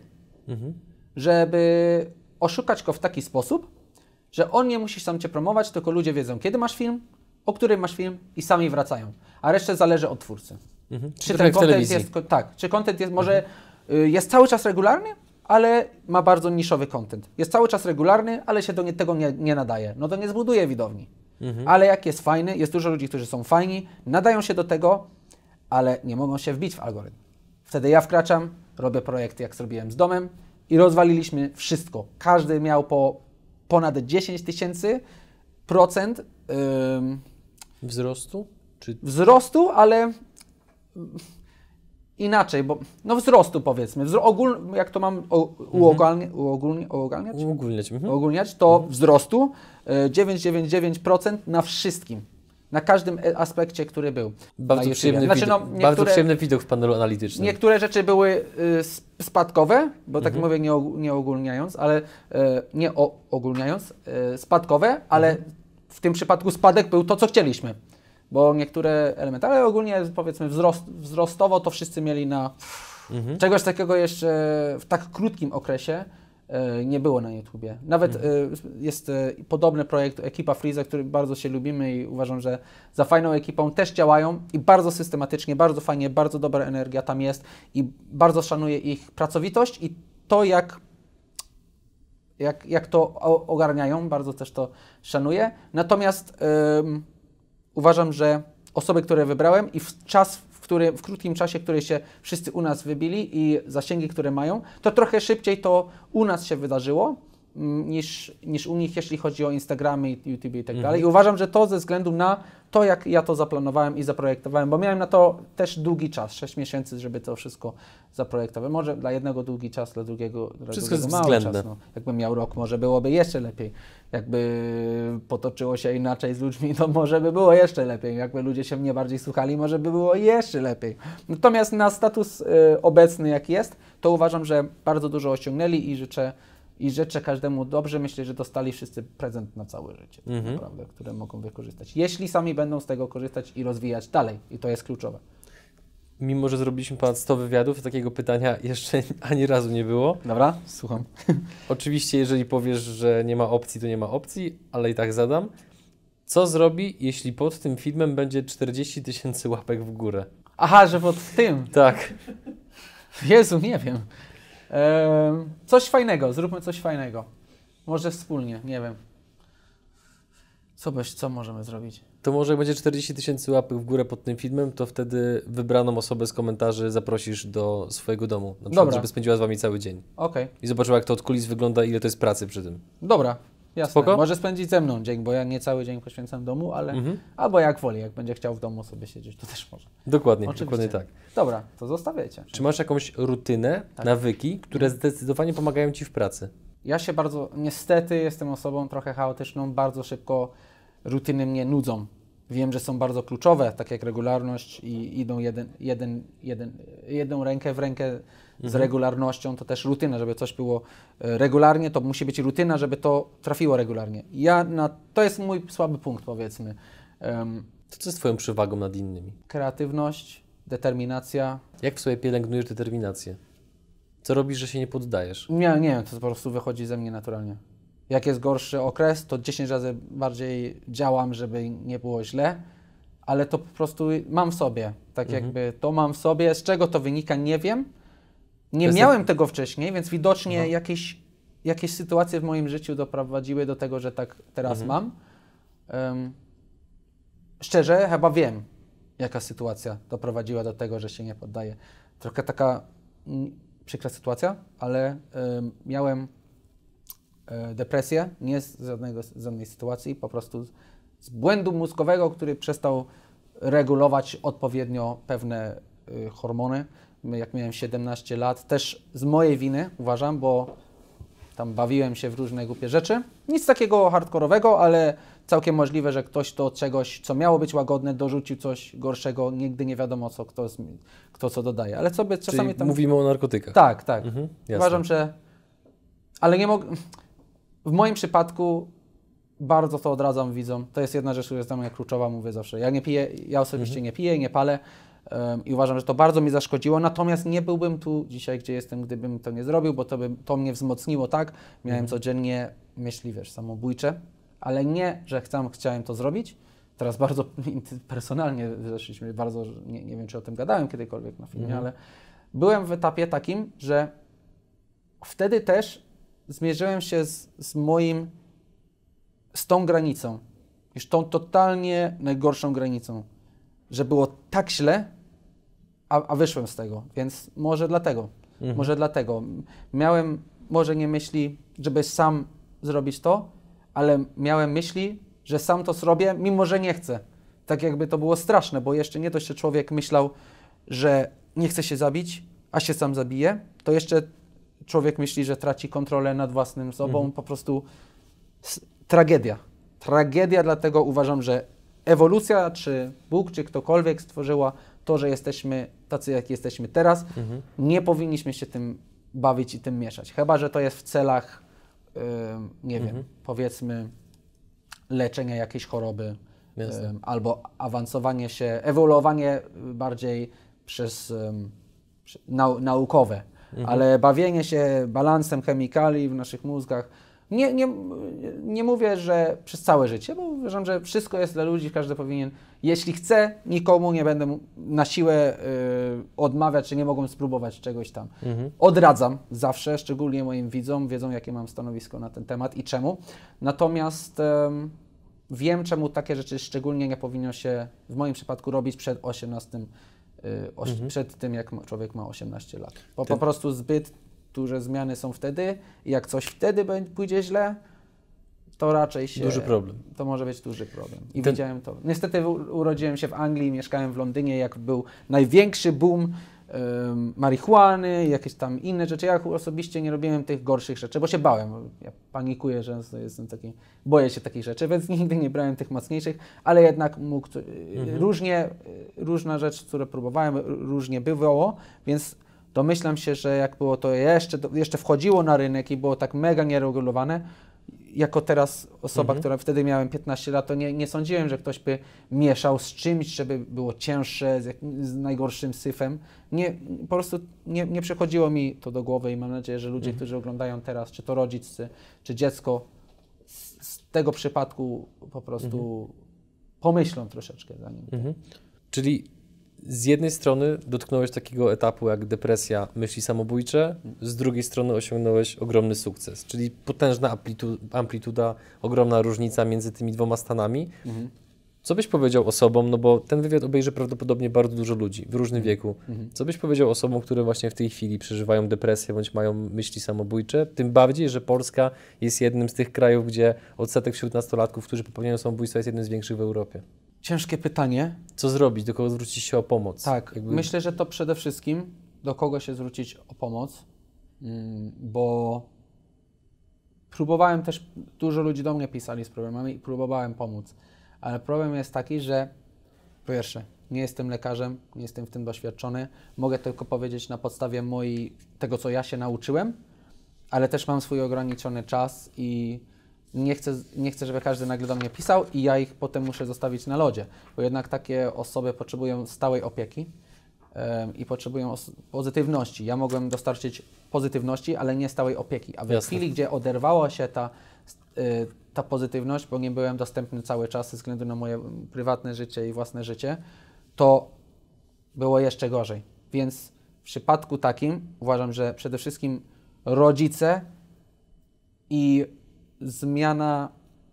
Mhm. Żeby oszukać go w taki sposób, że on nie musi sam cię promować, tylko ludzie wiedzą, kiedy masz film, o którym masz film i sami wracają. A reszta zależy od twórcy. Mhm. Czy, czy tak ten content jest. Tak, czy content jest może mhm. y, jest cały czas regularny, ale ma bardzo niszowy content. Jest cały czas regularny, ale się do tego nie, nie nadaje. No to nie zbuduje widowni. Mhm. Ale jak jest fajny, jest dużo ludzi, którzy są fajni, nadają się do tego, ale nie mogą się wbić w algorytm. Wtedy ja wkraczam, robię projekt, jak zrobiłem z domem i rozwaliliśmy wszystko. Każdy miał po ponad 10 tysięcy procent wzrostu? Czy... Wzrostu, ale inaczej, bo no wzrostu powiedzmy, wzro, ogól, jak to mam uogólni, mhm. uogólni, uogólniać? Uogólniać. Mhm. uogólniać, to mhm. wzrostu 9,99% e, na wszystkim. Na każdym e- aspekcie, który był. Bardzo, przyjemny znaczy, no, widok, no, niektóre, bardzo przyjemny widok w panelu analitycznym. Niektóre rzeczy były y, spadkowe, bo tak mhm. mówię nie, og, nie ogólniając, ale y, nie ogólniając, y, spadkowe, ale mhm. w tym przypadku spadek był to, co chcieliśmy bo niektóre elementy, ale ogólnie powiedzmy wzrost, wzrostowo to wszyscy mieli na mhm. czegoś takiego jeszcze w tak krótkim okresie e, nie było na YouTubie. Nawet mhm. E, jest e, podobny projekt Ekipa Freeza, który bardzo się lubimy i uważam, że za fajną ekipą też działają i bardzo systematycznie, bardzo fajnie, bardzo dobra energia tam jest i bardzo szanuję ich pracowitość i to, jak, jak, jak to ogarniają, bardzo też to szanuję. Natomiast uważam, że osoby, które wybrałem i w czas, w, który, w krótkim czasie, który się wszyscy u nas wybili i zasięgi, które mają, to trochę szybciej to u nas się wydarzyło, niż, niż u nich, jeśli chodzi o Instagramy, YouTube i tak mhm. dalej. I uważam, że to ze względu na to, jak ja to zaplanowałem i zaprojektowałem, bo miałem na to też długi czas, 6 miesięcy, żeby to wszystko zaprojektować. Może dla jednego długi czas, dla drugiego, dla wszystko drugiego mały względne. czas. No. Jakbym miał rok, może byłoby jeszcze lepiej. Jakby potoczyło się inaczej z ludźmi, to może by było jeszcze lepiej. Jakby ludzie się mnie bardziej słuchali, może by było jeszcze lepiej. Natomiast na status y, obecny, jaki jest, to uważam, że bardzo dużo osiągnęli i życzę i życzę każdemu dobrze. Myślę, że dostali wszyscy prezent na całe życie, tak mhm. naprawdę, które mogą wykorzystać. Jeśli sami będą z tego korzystać i rozwijać dalej, i to jest kluczowe. Mimo, że zrobiliśmy ponad 100 wywiadów, takiego pytania jeszcze ani razu nie było. Dobra, słucham. Oczywiście, jeżeli powiesz, że nie ma opcji, to nie ma opcji, ale i tak zadam. Co zrobi, jeśli pod tym filmem będzie 40 tysięcy łapek w górę? Aha, że pod tym? Tak. Jezu, nie wiem. Coś fajnego, zróbmy coś fajnego. Może wspólnie, nie wiem. Co, byś, co możemy zrobić? To może jak będzie 40 tysięcy łapek w górę pod tym filmem, to wtedy wybraną osobę z komentarzy zaprosisz do swojego domu. Na przykład, Dobra. żeby spędziła z wami cały dzień. Okej. I zobaczyła, jak to od kulis wygląda, ile to jest pracy przy tym. Dobra, Jasne. Spoko? Może spędzić ze mną dzień, bo ja nie cały dzień poświęcam domu, ale mhm. albo jak woli, jak będzie chciał w domu sobie siedzieć, to też może. Dokładnie, Oczywiście. dokładnie tak. Dobra, to zostawiajcie. Czy masz jakąś rutynę, tak. nawyki, które zdecydowanie pomagają ci w pracy? Ja się bardzo, niestety jestem osobą trochę chaotyczną, bardzo szybko rutyny mnie nudzą. Wiem, że są bardzo kluczowe, tak jak regularność i idą jeden, jeden, jeden, jedną rękę w rękę z regularnością, to też rutyna, żeby coś było e, regularnie, to musi być rutyna, żeby to trafiło regularnie. Ja na, to jest mój słaby punkt, powiedzmy. Um, to co jest Twoją przewagą nad innymi? Kreatywność, determinacja. Jak w sobie pielęgnujesz determinację? Co robisz, że się nie poddajesz? Nie, nie, to po prostu wychodzi ze mnie naturalnie. Jak jest gorszy okres, to 10 razy bardziej działam, żeby nie było źle, ale to po prostu mam w sobie. Tak mhm. jakby to mam w sobie. Z czego to wynika, nie wiem nie miałem tego wcześniej, więc widocznie no. jakieś, jakieś sytuacje w moim życiu doprowadziły do tego, że tak teraz mhm. mam. Um, szczerze, chyba wiem, jaka sytuacja doprowadziła do tego, że się nie poddaję. Trochę taka m, mm, przykra sytuacja, ale um, miałem e, depresję, nie z żadnego, z żadnej sytuacji, po prostu z błędu mózgowego, który przestał regulować odpowiednio pewne y, hormony jak miałem 17 lat, też z mojej winy, uważam, bo tam bawiłem się w różne głupie rzeczy. Nic takiego hardkorowego, ale całkiem możliwe, że ktoś to czegoś, co miało być łagodne, dorzucił coś gorszego, nigdy nie wiadomo, co kto, kto co dodaje. Ale sobie czasami tam... mówimy o narkotykach. Tak, tak. Mhm, uważam, że... Ale nie mogę... W moim przypadku bardzo to odradzam widzom. To jest jedna rzecz, która jest dla mnie kluczowa, mówię zawsze. Ja nie piję, ja osobiście mhm. nie piję, nie palę, i uważam, że to bardzo mi zaszkodziło, natomiast nie byłbym tu dzisiaj, gdzie jestem, gdybym to nie zrobił, bo to, by, to mnie wzmocniło, tak? Miałem mhm. codziennie myśli, wiesz, samobójcze, ale nie, że chcę, chciałem to zrobić. Teraz bardzo personalnie zeszliśmy, bardzo, nie, nie wiem, czy o tym gadałem kiedykolwiek na filmie, mhm. ale byłem w etapie takim, że wtedy też zmierzyłem się z, z moim, z tą granicą, już tą totalnie najgorszą granicą, że było tak źle, a, a wyszłem z tego, więc może dlatego. Mhm. Może dlatego. Miałem może nie myśli, żeby sam zrobić to, ale miałem myśli, że sam to zrobię, mimo że nie chcę. Tak jakby to było straszne, bo jeszcze nie dość, że człowiek myślał, że nie chce się zabić, a się sam zabije, to jeszcze człowiek myśli, że traci kontrolę nad własnym sobą. Mhm. Po prostu tragedia. Tragedia, dlatego uważam, że ewolucja, czy Bóg, czy ktokolwiek stworzyła to, że jesteśmy tacy, jak jesteśmy teraz, mhm. nie powinniśmy się tym bawić i tym mieszać. Chyba, że to jest w celach, yy, nie mhm. wiem, powiedzmy, leczenia jakiejś choroby yy, albo awansowanie się, ewoluowanie bardziej przez yy, naukowe. Mhm. Ale bawienie się balansem chemikali w naszych mózgach, nie, nie, nie mówię, że przez całe życie, bo uważam, że wszystko jest dla ludzi, każdy powinien, jeśli chce, nikomu nie będę na siłę y, odmawiać, czy nie mogą spróbować czegoś tam. Mhm. Odradzam zawsze, szczególnie moim widzom, wiedzą jakie mam stanowisko na ten temat i czemu. Natomiast y, wiem, czemu takie rzeczy szczególnie nie powinno się w moim przypadku robić przed 18 y, Oś, mhm. przed tym, jak człowiek ma 18 lat. Bo Ty... po prostu zbyt duże zmiany są wtedy i jak coś wtedy pójdzie źle, to raczej się... Duży problem. To może być duży problem. I Ten... widziałem to. Niestety urodziłem się w Anglii, mieszkałem w Londynie, jak był największy boom marihuany, jakieś tam inne rzeczy. Ja osobiście nie robiłem tych gorszych rzeczy, bo się bałem. Ja panikuję, że jestem taki, boję się takich rzeczy, więc nigdy nie brałem tych mocniejszych, ale jednak mógł, e, mhm. różnie, e, różna rzecz, które próbowałem, różnie bywało, więc Domyślam się, że jak było to jeszcze, jeszcze wchodziło na rynek i było tak mega nieregulowane, jako teraz osoba, mhm. która wtedy miałem 15 lat, to nie, nie, sądziłem, że ktoś by mieszał z czymś, żeby było cięższe, z, jak, z najgorszym syfem. Nie, po prostu nie, nie, przychodziło mi to do głowy i mam nadzieję, że ludzie, mhm. którzy oglądają teraz, czy to rodzice, czy dziecko, z, z tego przypadku po prostu mhm. pomyślą troszeczkę za nim. Mhm. Czyli z jednej strony dotknąłeś takiego etapu jak depresja, myśli samobójcze, z drugiej strony osiągnąłeś ogromny sukces, czyli potężna amplituda, ogromna różnica między tymi dwoma stanami. Mhm. Co byś powiedział osobom, no bo ten wywiad obejrzy prawdopodobnie bardzo dużo ludzi w różnym mhm. wieku. Mhm. Co byś powiedział osobom, które właśnie w tej chwili przeżywają depresję bądź mają myśli samobójcze? Tym bardziej, że Polska jest jednym z tych krajów, gdzie odsetek wśród nastolatków, którzy popełniają samobójstwa jest jednym z większych w Europie. Ciężkie pytanie. Co zrobić? Do kogo zwrócić się o pomoc? Tak, Jakby... myślę, że to przede wszystkim do kogo się zwrócić o pomoc, mm, bo próbowałem też, dużo ludzi do mnie pisali z problemami i próbowałem pomóc, ale problem jest taki, że po pierwsze, nie jestem lekarzem, nie jestem w tym doświadczony, mogę tylko powiedzieć na podstawie mojej, tego, co ja się nauczyłem, ale też mam swój ograniczony czas i nie chcę, nie chcę, żeby każdy nagle do mnie pisał i ja ich potem muszę zostawić na lodzie, bo jednak takie osoby potrzebują stałej opieki i potrzebują pozytywności. Ja mogłem dostarczyć pozytywności, ale nie stałej opieki. A w Jasne. chwili, gdzie oderwała się ta, y, ta pozytywność, bo nie byłem dostępny cały czas ze względu na moje mm, prywatne życie i własne życie, to było jeszcze gorzej. Więc w przypadku takim uważam, że przede wszystkim rodzice i zmiana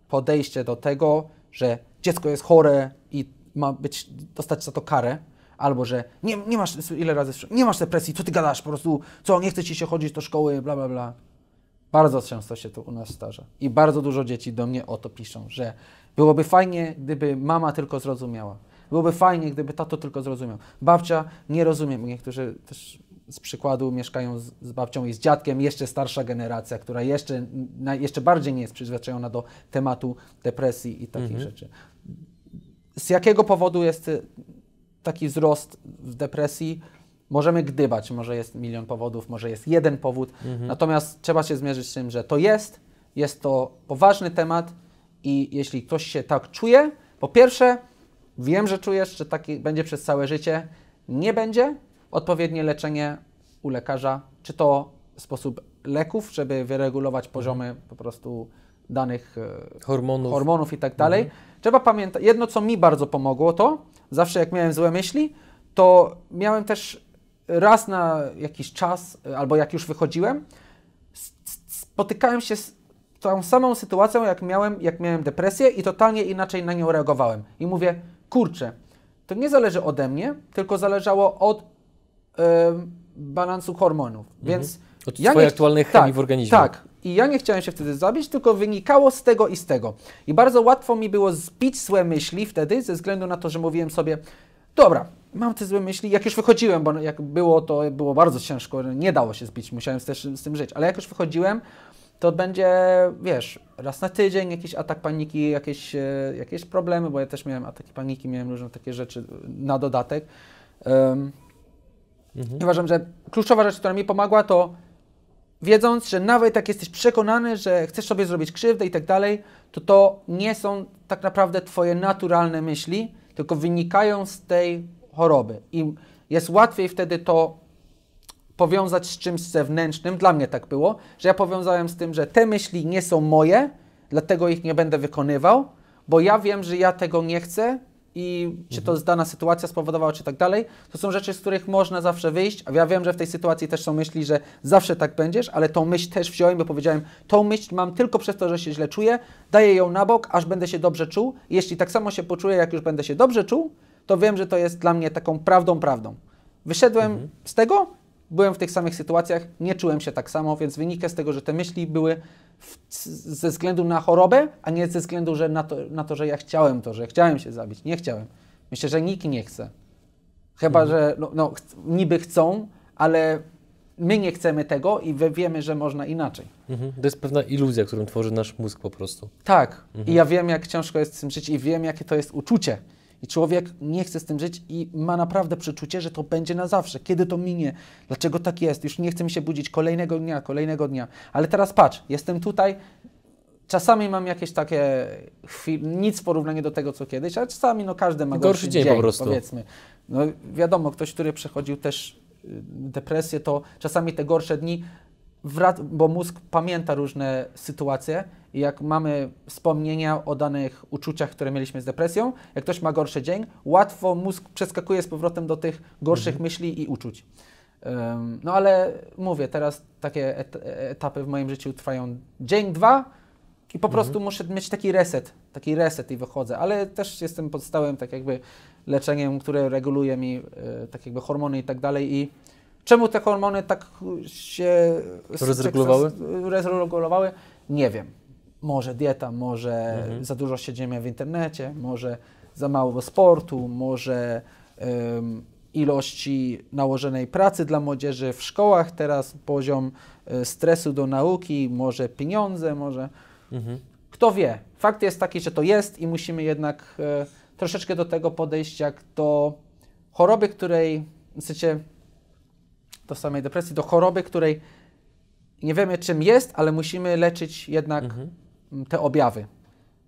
podejścia do tego, że dziecko jest chore i ma być, dostać za to karę, albo że nie, nie masz, ile razy, nie masz depresji, co ty gadasz, po prostu, co, nie chce ci się chodzić do szkoły, bla, bla, bla. Bardzo często się to u nas zdarza i bardzo dużo dzieci do mnie o to piszą, że byłoby fajnie, gdyby mama tylko zrozumiała. Byłoby fajnie, gdyby tato tylko zrozumiał. Babcia nie rozumie, niektórzy też z przykładu mieszkają z, z, babcią i z dziadkiem, jeszcze starsza generacja, która jeszcze, na, jeszcze bardziej nie jest przyzwyczajona do tematu depresji i takich mhm. rzeczy. Z jakiego powodu jest y, taki wzrost w depresji? Możemy gdybać, może jest milion powodów, może jest jeden powód, mhm. natomiast trzeba się zmierzyć z tym, że to jest, jest to poważny temat i jeśli ktoś się tak czuje, po pierwsze, wiem, że czujesz, że taki będzie przez całe życie, nie będzie, odpowiednie leczenie u lekarza, czy to sposób leków, żeby wyregulować poziomy mhm. po prostu danych e, hormonów, hormonów i tak dalej. Mhm. Trzeba pamiętać, jedno co mi bardzo pomogło to, zawsze jak miałem złe myśli, to miałem też raz na jakiś czas, e, albo jak już wychodziłem, spotykałem się z tą samą sytuacją, jak miałem, jak miałem depresję i totalnie inaczej na nią reagowałem. I mówię, kurczę, to nie zależy ode mnie, tylko zależało od balansu hormonów. Mhm. Więc Od ja twojej aktualnej chemii tak, w organizmie. Tak. I ja nie chciałem się wtedy zabić, tylko wynikało z tego i z tego. I bardzo łatwo mi było zbić złe myśli wtedy, ze względu na to, że mówiłem sobie, dobra, mam te złe myśli, jak już wychodziłem, bo jak było, to było bardzo ciężko, nie dało się zbić, musiałem też z tym żyć, ale jak już wychodziłem, to będzie, wiesz, raz na tydzień jakiś atak paniki, jakieś, e, jakieś problemy, bo ja też miałem ataki paniki, miałem różne takie rzeczy e, na dodatek. Um, Mhm. Uważam, że kluczowa rzecz, która mi pomogła, to wiedząc, że nawet jak jesteś przekonany, że chcesz sobie zrobić krzywdę i tak dalej, to to nie są tak naprawdę Twoje naturalne myśli, tylko wynikają z tej choroby. I jest łatwiej wtedy to powiązać z czymś zewnętrznym. Dla mnie tak było, że ja powiązałem z tym, że te myśli nie są moje, dlatego ich nie będę wykonywał, bo ja wiem, że ja tego nie chcę, i czy to jest dana sytuacja spowodowała, czy tak dalej, to są rzeczy, z których można zawsze wyjść. Ja wiem, że w tej sytuacji też są myśli, że zawsze tak będziesz, ale tą myśl też wziąłem, bo powiedziałem, tą myśl mam tylko przez to, że się źle czuję, daję ją na bok, aż będę się dobrze czuł. Jeśli tak samo się poczuję, jak już będę się dobrze czuł, to wiem, że to jest dla mnie taką prawdą, prawdą. Wyszedłem mhm. z tego byłem w tych samych sytuacjach, nie czułem się tak samo, więc wynika z tego, że te myśli były w, ze względu na chorobę, a nie ze względu że na, to, na to, że ja chciałem to, że chciałem się zabić. Nie chciałem. Myślę, że nikt nie chce. Chyba, mhm. że no, no, niby chcą, ale my nie chcemy tego i wiemy, że można inaczej. Mhm. To jest pewna iluzja, którą tworzy nasz mózg po prostu. Tak. Mhm. I ja wiem, jak ciężko jest z tym żyć i wiem, jakie to jest uczucie. I człowiek nie chce z tym żyć i ma naprawdę przeczucie, że to będzie na zawsze. Kiedy to minie? Dlaczego tak jest? Już nie chce mi się budzić kolejnego dnia, kolejnego dnia. Ale teraz patrz, jestem tutaj. Czasami mam jakieś takie chwile, nic w porównaniu do tego, co kiedyś, ale czasami no każdy ma gorszy, gorszy dzień, dzień, po prostu. powiedzmy. No wiadomo, ktoś, który przechodził też y, depresję, to czasami te gorsze dni bo mózg pamięta różne sytuacje i jak mamy wspomnienia o danych uczuciach, które mieliśmy z depresją, jak ktoś ma gorszy dzień, łatwo mózg przeskakuje z powrotem do tych gorszych mhm. myśli i uczuć. Um, no ale mówię, teraz takie et etapy w moim życiu trwają dzień, dwa i po mhm. prostu muszę mieć taki reset, taki reset i wychodzę, ale też jestem pod tak jakby leczeniem, które reguluje mi y, tak jakby hormony i tak dalej i Czemu te hormony tak się rozregulowały? rozregulowały? Nie wiem. Może dieta, może mhm. za dużo siedzimy w internecie, może za mało sportu, może um, ilości nałożonej pracy dla młodzieży w szkołach, teraz poziom e, stresu do nauki, może pieniądze, może. Mhm. Kto wie? Fakt jest taki, że to jest i musimy jednak e, troszeczkę do tego podejść jak do choroby, której w sensie do samej depresji, do choroby, której nie wiemy czym jest, ale musimy leczyć jednak mhm. te objawy.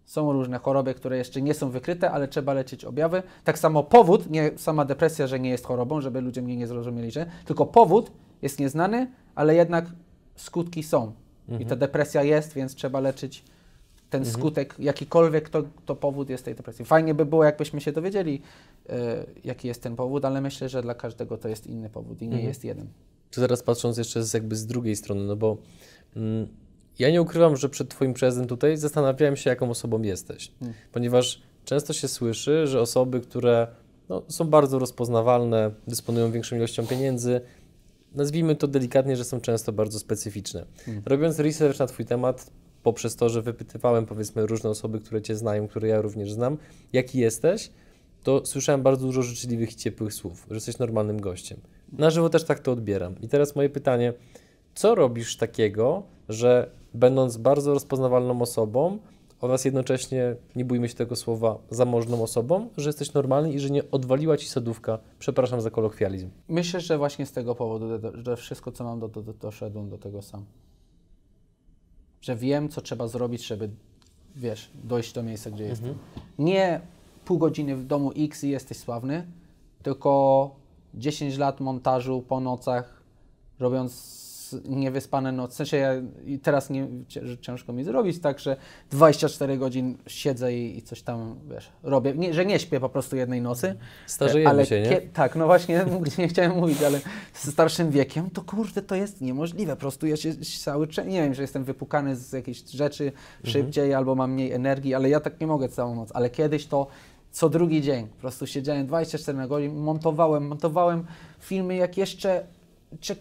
Są różne choroby, które jeszcze nie są wykryte, ale trzeba leczyć objawy. Tak samo powód, nie sama depresja, że nie jest chorobą, żeby ludzie mnie nie zrozumieli, że tylko powód jest nieznany, ale jednak skutki są. Mhm. I ta mhm. depresja jest, więc trzeba leczyć ten mhm. skutek, jakikolwiek to, to powód jest tej depresji. Fajnie by było, jakbyśmy się dowiedzieli, y, jaki jest ten powód, ale myślę, że dla każdego to jest inny powód i nie mhm. jest jeden. To teraz patrząc jeszcze z, jakby z drugiej strony, no bo mm, ja nie ukrywam, że przed Twoim przejazdem tutaj zastanawiałem się, jaką osobą jesteś, mhm. ponieważ często się słyszy, że osoby, które no, są bardzo rozpoznawalne, dysponują większą ilością pieniędzy, nazwijmy to delikatnie, że są często bardzo specyficzne. Mm. Robiąc research na Twój temat, poprzez to, że wypytywałem powiedzmy różne osoby, które Cię znają, które ja również znam, jaki jesteś, to słyszałem bardzo dużo życzliwych i ciepłych słów, że jesteś normalnym gościem. Na żywo też tak to odbieram. I teraz moje pytanie, co robisz takiego, że będąc bardzo rozpoznawalną osobą oraz jednocześnie, nie bójmy się tego słowa, zamożną osobą, że jesteś normalny i że nie odwaliła ci sadówka, przepraszam za kolokwializm. Myślę, że właśnie z tego powodu, że wszystko co mam, do, do, doszedłem do tego sam że wiem, co trzeba zrobić, żeby, wiesz, dojść do miejsca, gdzie mhm. jestem. Nie pół godziny w domu X i jesteś sławny, tylko 10 lat montażu po nocach, robiąc niewyspane noce. W sensie ja teraz nie, ciężko mi zrobić tak, że 24 godzin siedzę i, i coś tam, wiesz, robię. Nie, że nie śpię po prostu jednej nocy. Starzejemy się, nie? Tak, no właśnie, nie chciałem mówić, ale z starszym wiekiem to kurde, to jest niemożliwe. Po prostu ja się cały czas, nie wiem, że jestem wypukany z jakichś rzeczy mhm. szybciej mhm. albo mam mniej energii, ale ja tak nie mogę całą noc. Ale kiedyś to co drugi dzień. Po prostu siedziałem 24 godzin, montowałem, montowałem filmy, jak jeszcze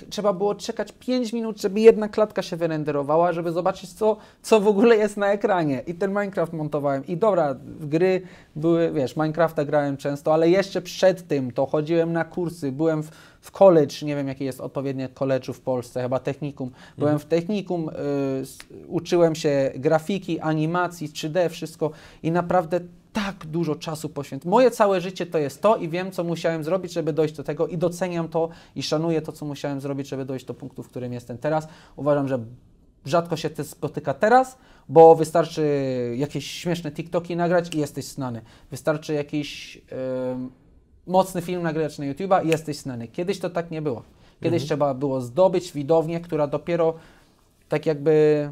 trzeba było czekać 5 minut, żeby jedna klatka się wyrenderowała, żeby zobaczyć, co, co w ogóle jest na ekranie. I ten Minecraft montowałem. I dobra, gry były, wiesz, Minecrafta grałem często, ale jeszcze przed tym to chodziłem na kursy, byłem w, w college, nie wiem, jakie jest odpowiednie college w Polsce, chyba technikum. Byłem mhm. w technikum, y, uczyłem się grafiki, animacji, 3D, wszystko i naprawdę tak dużo czasu poświęcić. Moje całe życie to jest to i wiem, co musiałem zrobić, żeby dojść do tego i doceniam to i szanuję to, co musiałem zrobić, żeby dojść do punktu, w którym jestem teraz. Uważam, że rzadko się to spotyka teraz, bo wystarczy jakieś śmieszne TikToki nagrać i jesteś znany. Wystarczy jakiś yy, mocny film nagrać na YouTube'a i jesteś znany. Kiedyś to tak nie było. Kiedyś mhm. trzeba było zdobyć widownię, która dopiero tak jakby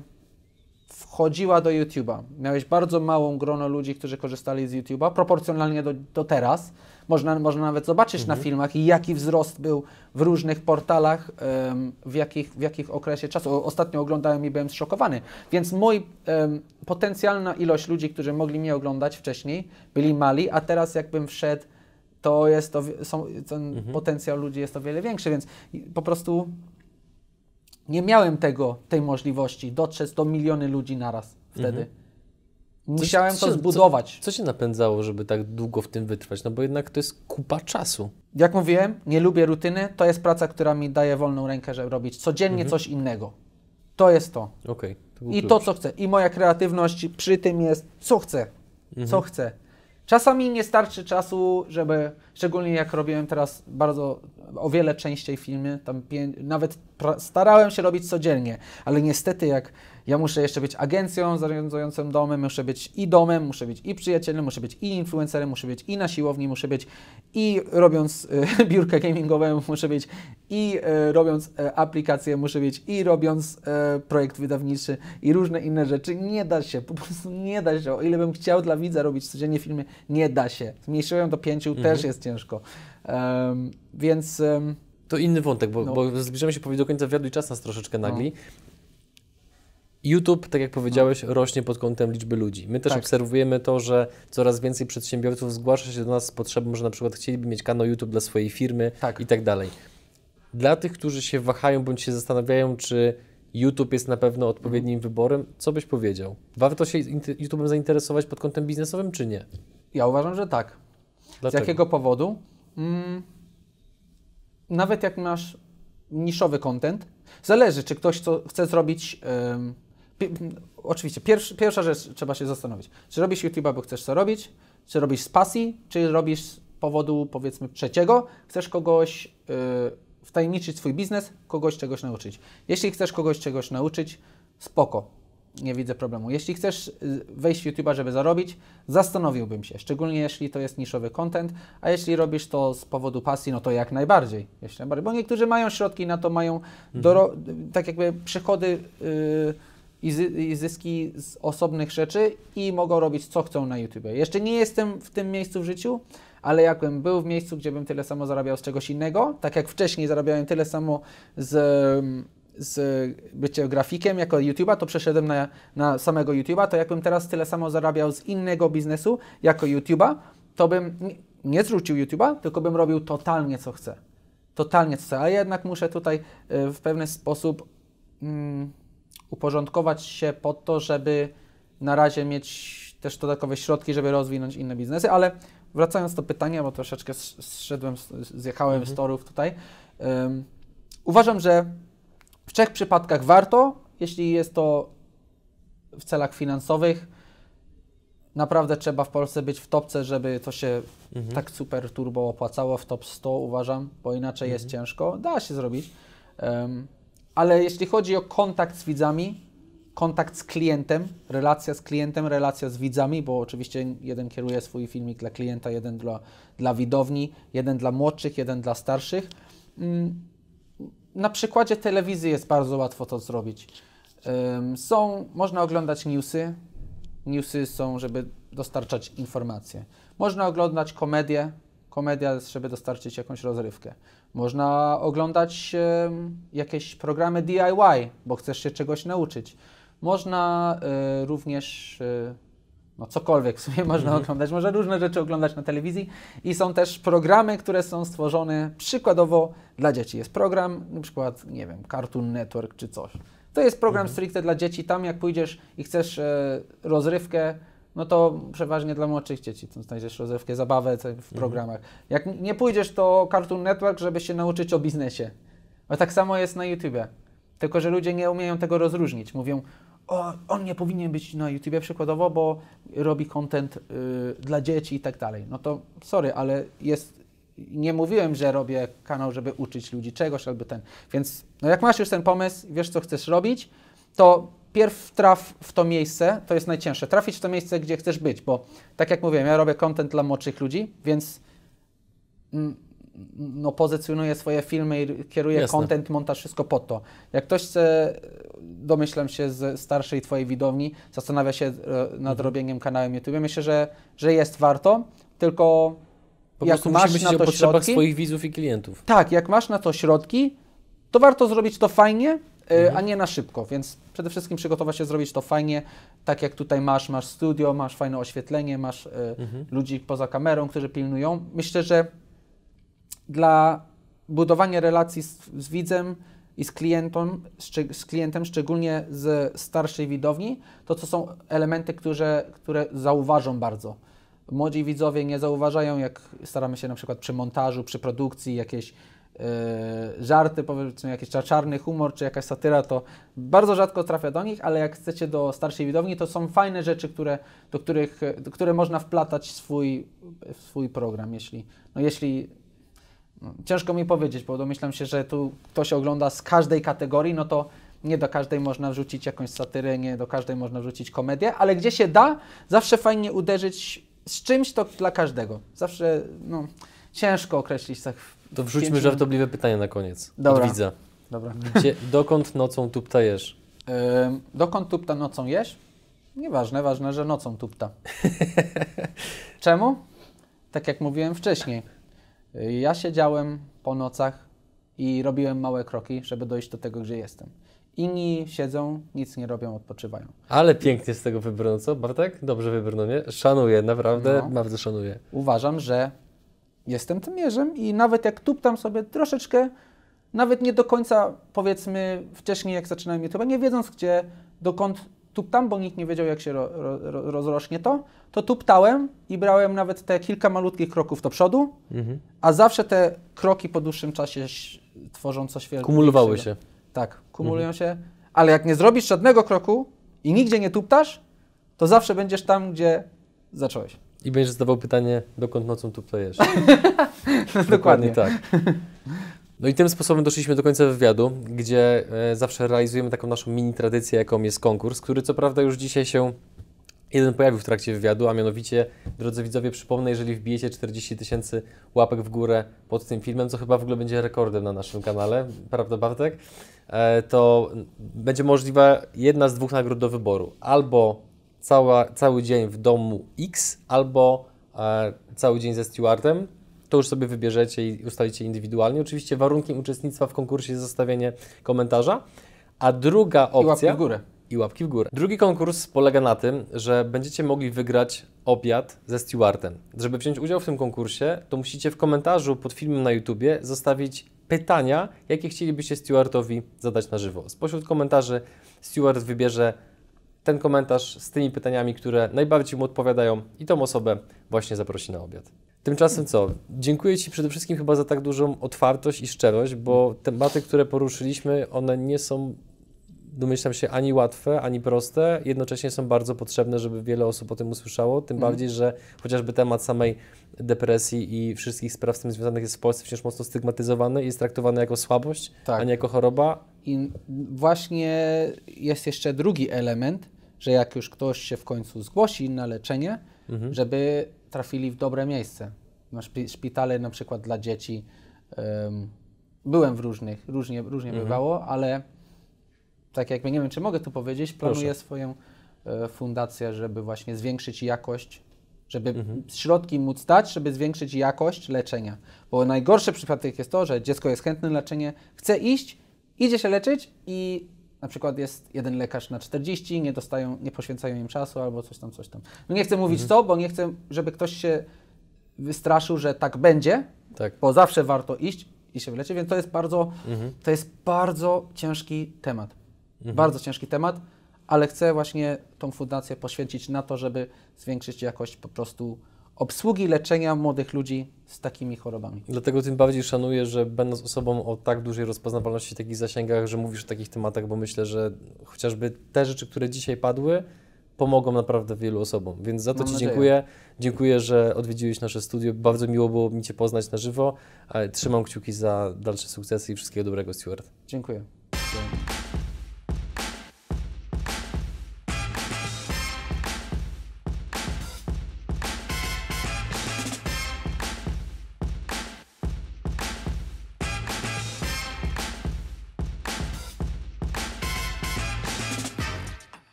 wchodziła do YouTube'a. Miałeś bardzo małą grono ludzi, którzy korzystali z YouTube'a, proporcjonalnie do, do, teraz. Można, można nawet zobaczyć mhm. na filmach, jaki wzrost był w różnych portalach, um, w, jakich, w jakich okresie czasu. Ostatnio oglądałem i byłem zszokowany. Więc mój um, potencjalna ilość ludzi, którzy mogli mnie oglądać wcześniej, byli mali, a teraz jakbym wszedł, to jest to, są, ten mhm. potencjał ludzi jest o wiele większy, więc po prostu nie miałem tego, tej możliwości dotrzeć do miliony ludzi naraz wtedy. Mhm. Musiałem co, to zbudować. Co, co się napędzało, żeby tak długo w tym wytrwać? No bo jednak to jest kupa czasu. Jak mówiłem, nie lubię rutyny. To jest praca, która mi daje wolną rękę, żeby robić codziennie mhm. coś innego. To jest to. Okay, to I klucz. to, co chcę. I moja kreatywność przy tym jest, co chcę. Mhm. Co chcę. Czasami nie starczy czasu, żeby, szczególnie jak robiłem teraz bardzo, o wiele częściej filmy, tam pię- nawet pra- starałem się robić codziennie, ale niestety jak ja muszę jeszcze być agencją zarządzającą domem, muszę być i domem, muszę być i przyjacielem, muszę być i influencerem, muszę być i na siłowni, muszę być i robiąc y, e, biurkę gamingową, muszę być i y, robiąc y, e, aplikację, muszę być i robiąc projekt wydawniczy i różne inne rzeczy. Nie da się, po prostu nie da się. O ile bym chciał dla widza robić codziennie filmy, nie da się. Zmniejszyłem do pięciu, mhm. też jest ciężko. Um, więc... Um, to inny wątek, bo, no. bo zbliżamy się powoli do końca wywiadu i czas nas troszeczkę nagli. No. YouTube, tak jak no. powiedziałeś, rośnie pod kątem liczby ludzi. My też tak. obserwujemy to, że coraz więcej przedsiębiorców zgłasza się do nas z potrzebą, że na przykład chcieliby mieć kanał YouTube dla swojej firmy tak. i tak dalej. Dla tych, którzy się wahają bądź się zastanawiają, czy YouTube jest na pewno odpowiednim mhm. wyborem, co byś powiedział? Warto się YouTube'em zainteresować pod kątem biznesowym, czy nie? Ja uważam, że tak. Dlaczego? Z jakiego powodu? Mm, nawet jak masz niszowy content, zależy, czy ktoś co chce zrobić. Oczywiście, pierwsza, pierwsza rzecz trzeba się zastanowić. Czy robisz YouTube'a, bo chcesz co robić? Czy robisz z pasji? Czy robisz z powodu, powiedzmy, trzeciego? Chcesz kogoś yy, wtajemniczyć swój biznes, kogoś czegoś nauczyć. Jeśli chcesz kogoś czegoś nauczyć, spoko, nie widzę problemu. Jeśli chcesz y, wejść w YouTube'a, żeby zarobić, zastanowiłbym się, szczególnie jeśli to jest niszowy content, a jeśli robisz to z powodu pasji, no to jak najbardziej, jeśli najbardziej. bo niektórzy mają środki na to, mają, mhm. tak jakby przychody... Yy, i, zyski z osobnych rzeczy i mogą robić co chcą na YouTube. Jeszcze nie jestem w tym miejscu w życiu, ale jakbym był w miejscu, gdzie bym tyle samo zarabiał z czegoś innego, tak jak wcześniej zarabiałem tyle samo z, z bycia grafikiem jako YouTube'a, to przeszedłem na, na samego YouTube'a, to jakbym teraz tyle samo zarabiał z innego biznesu jako YouTube'a, to bym nie zrzucił YouTube'a, tylko bym robił totalnie co chcę. Totalnie co chcę, ale jednak muszę tutaj y, w pewien sposób... Mm, uporządkować się po to, żeby na razie mieć też dodatkowe środki, żeby rozwinąć inne biznesy, ale wracając do pytania, bo troszeczkę zszedłem, zjechałem mhm. z torów tutaj. Um, uważam, że w trzech przypadkach warto, jeśli jest to w celach finansowych. Naprawdę trzeba w Polsce być w topce, żeby to się mhm. tak super turbo opłacało w top 100, uważam, bo inaczej mhm. jest ciężko. Da się zrobić. Um, ale jeśli chodzi o kontakt z widzami, kontakt z klientem, relacja z klientem, relacja z widzami, bo oczywiście jeden kieruje swój filmik dla klienta, jeden dla, dla widowni, jeden dla młodszych, jeden dla starszych. Mm, na przykładzie telewizji jest bardzo łatwo to zrobić. Są, można oglądać newsy. Newsy są, żeby dostarczać informacje. Można oglądać komedię. Komedia jest, żeby dostarczyć jakąś rozrywkę. Można oglądać jakieś programy DIY, bo chcesz się czegoś nauczyć. Można e, również e, no cokolwiek w sumie można mhm. oglądać, można różne rzeczy oglądać na telewizji i są też programy, które są stworzone przykładowo dla dzieci. Jest program, na przykład, nie wiem, Cartoon Network czy coś. To jest program mhm. stricte dla dzieci, tam jak pójdziesz i chcesz e, rozrywkę, no to przeważnie dla młodszych dzieci, tam znajdziesz rozrywkę, zabawę w mhm. programach. Jak nie pójdziesz, to Cartoon Network, żeby się nauczyć o biznesie. A tak samo jest na YouTubie. Tylko, że ludzie nie umieją tego rozróżnić. Mówią, o, on nie powinien być na YouTubie przykładowo, bo robi content y, dla dzieci i tak dalej. No to sorry, ale jest. Nie mówiłem, że robię kanał, żeby uczyć ludzi czegoś albo ten. Więc no jak masz już ten pomysł, wiesz co chcesz robić, to pierw traf w to miejsce, to jest najcięższe. Trafić w to miejsce, gdzie chcesz być, bo tak jak mówiłem, ja robię content dla młodszych ludzi, więc no, pozycjonuję swoje filmy i kieruję Jasne. content, montaż, wszystko po to. Jak ktoś chce, domyślam się z starszej Twojej widowni, zastanawia się e, nad mhm. robieniem kanałem YouTube, myślę, że, że jest warto, tylko po jak masz na to środki... swoich widzów i klientów. Tak, jak masz na to środki, to warto zrobić to fajnie, e, mhm. a nie na szybko, więc Przede wszystkim przygotować się, zrobić to fajnie, tak jak tutaj masz, masz studio, masz fajne oświetlenie, masz y, mhm. ludzi poza kamerą, którzy pilnują. Myślę, że dla budowania relacji z, z widzem i z, klientom, z, z, klientem, szczególnie z starszej widowni, to co są elementy, które, które zauważą bardzo. Młodzi widzowie nie zauważają, jak staramy się na przykład przy montażu, przy produkcji jakieś Yy, żarty, powiedzmy jakiś czarny humor czy jakaś satyra, to bardzo rzadko trafia do nich, ale jak chcecie do starszej widowni, to są fajne rzeczy, które, do których, do które można wplatać swój, swój program, jeśli, no jeśli no, ciężko mi powiedzieć, bo domyślam się, że tu ktoś ogląda z każdej kategorii, no to nie do każdej można wrzucić jakąś satyrę, nie do każdej można wrzucić komedię, ale gdzie się da, zawsze fajnie uderzyć z czymś, to dla każdego. Zawsze, no, ciężko określić tak. To wrzućmy pięciu... żartobliwe pytanie na koniec. Dobra. Od widza. Dobra. Gdzie, dokąd nocą tuptajesz? Yy, dokąd tupta nocą jesz? Nieważne, ważne, że nocą tupta. Czemu? Tak jak mówiłem wcześniej. Ja siedziałem po nocach i robiłem małe kroki, żeby dojść do tego, gdzie jestem. Inni siedzą, nic nie robią, odpoczywają. Ale pięknie z tego wybrnął, co Bartek? Dobrze wybrnął, nie? Szanuję, naprawdę, no. bardzo szanuję. Uważam, że jestem tymierzem i nawet jak tuptam sobie troszeczkę, nawet nie do końca, powiedzmy, wcześniej jak zaczynałem YouTube, nie wiedząc gdzie, dokąd tuptam, bo nikt nie wiedział jak się ro, ro, rozrośnie to, to tuptałem i brałem nawet te kilka malutkich kroków do przodu, mhm. a zawsze te kroki po dłuższym czasie tworzą coś wielkiego. Kumulowały się. Tak, kumulują mhm. się, ale jak nie zrobisz żadnego kroku i nigdzie nie tuptasz, to zawsze będziesz tam, gdzie zacząłeś. I będziesz zadawał pytanie, dokąd nocą tu plejesz. no, dokładnie. dokładnie tak. No i tym sposobem doszliśmy do końca wywiadu, gdzie e, zawsze realizujemy taką naszą mini tradycję, jaką jest konkurs, który co prawda już dzisiaj się jeden pojawił w trakcie wywiadu, a mianowicie, drodzy widzowie, przypomnę, jeżeli wbijecie 40 tysięcy łapek w górę pod tym filmem, co chyba w ogóle będzie rekordem na naszym kanale, prawda Bartek? E, to będzie możliwa jedna z dwóch nagród do wyboru. Albo cała, cały dzień w domu X albo e, cały dzień ze stewardem, to już sobie wybierzecie i ustalicie indywidualnie. Oczywiście warunkiem uczestnictwa w konkursie jest zostawienie komentarza. A druga opcja. I łapki w górę. I łapki w górę. Drugi konkurs polega na tym, że będziecie mogli wygrać obiad ze stewardem. Żeby wziąć udział w tym konkursie, to musicie w komentarzu pod filmem na YouTubie zostawić pytania, jakie chcielibyście stewardowi zadać na żywo. Spośród komentarzy steward wybierze ten komentarz z tymi pytaniami, które najbardziej mu odpowiadają i tą osobę właśnie zaprosi na obiad. Tymczasem co? Dziękuję Ci przede wszystkim chyba za tak dużą otwartość i szczerość, bo tematy, które poruszyliśmy, one nie są domyślam się, ani łatwe, ani proste, jednocześnie są bardzo potrzebne, żeby wiele osób o tym usłyszało, tym mm. bardziej, że chociażby temat samej depresji i wszystkich spraw z tym związanych jest w Polsce wciąż mocno stygmatyzowany i jest traktowany jako słabość, tak. a nie jako choroba. I właśnie jest jeszcze drugi element, że jak już ktoś się w końcu zgłosi na leczenie, mhm. żeby trafili w dobre miejsce. Na szpitale na przykład dla dzieci. Um, byłem w różnych, różnie, różnie mhm. bywało, ale tak jakby, nie wiem czy mogę tu powiedzieć, planuje Proszę. swoją e, fundację, żeby właśnie zwiększyć jakość żeby mhm. środki móc dać, żeby zwiększyć jakość leczenia. Bo najgorszy przypadek jest to, że dziecko jest chętne na leczenie, chce iść, idzie się leczyć i na przykład jest jeden lekarz na 40, nie dostają, nie poświęcają im czasu albo coś tam, coś tam. No nie chcę mówić mhm. co, bo nie chcę, żeby ktoś się wystraszył, że tak będzie, tak. bo zawsze warto iść i się wyleczyć, więc to jest bardzo, mhm. to jest bardzo ciężki temat. Mhm. Bardzo ciężki temat, ale chcę właśnie tą fundację poświęcić na to, żeby zwiększyć jakość po prostu obsługi leczenia młodych ludzi z takimi chorobami. Dlatego tym bardziej szanuję, że będąc osobą o tak dużej rozpoznawalności w takich zasięgach, że mówisz o takich tematach, bo myślę, że chociażby te rzeczy, które dzisiaj padły, pomogą naprawdę wielu osobom. Więc za to Mam Ci nadzieję. dziękuję. Dziękuję, że odwiedziłeś nasze studio. Bardzo miło było mi Cię poznać na żywo. Trzymam kciuki za dalsze sukcesy i wszystkiego dobrego, Stuart. Dziękuję.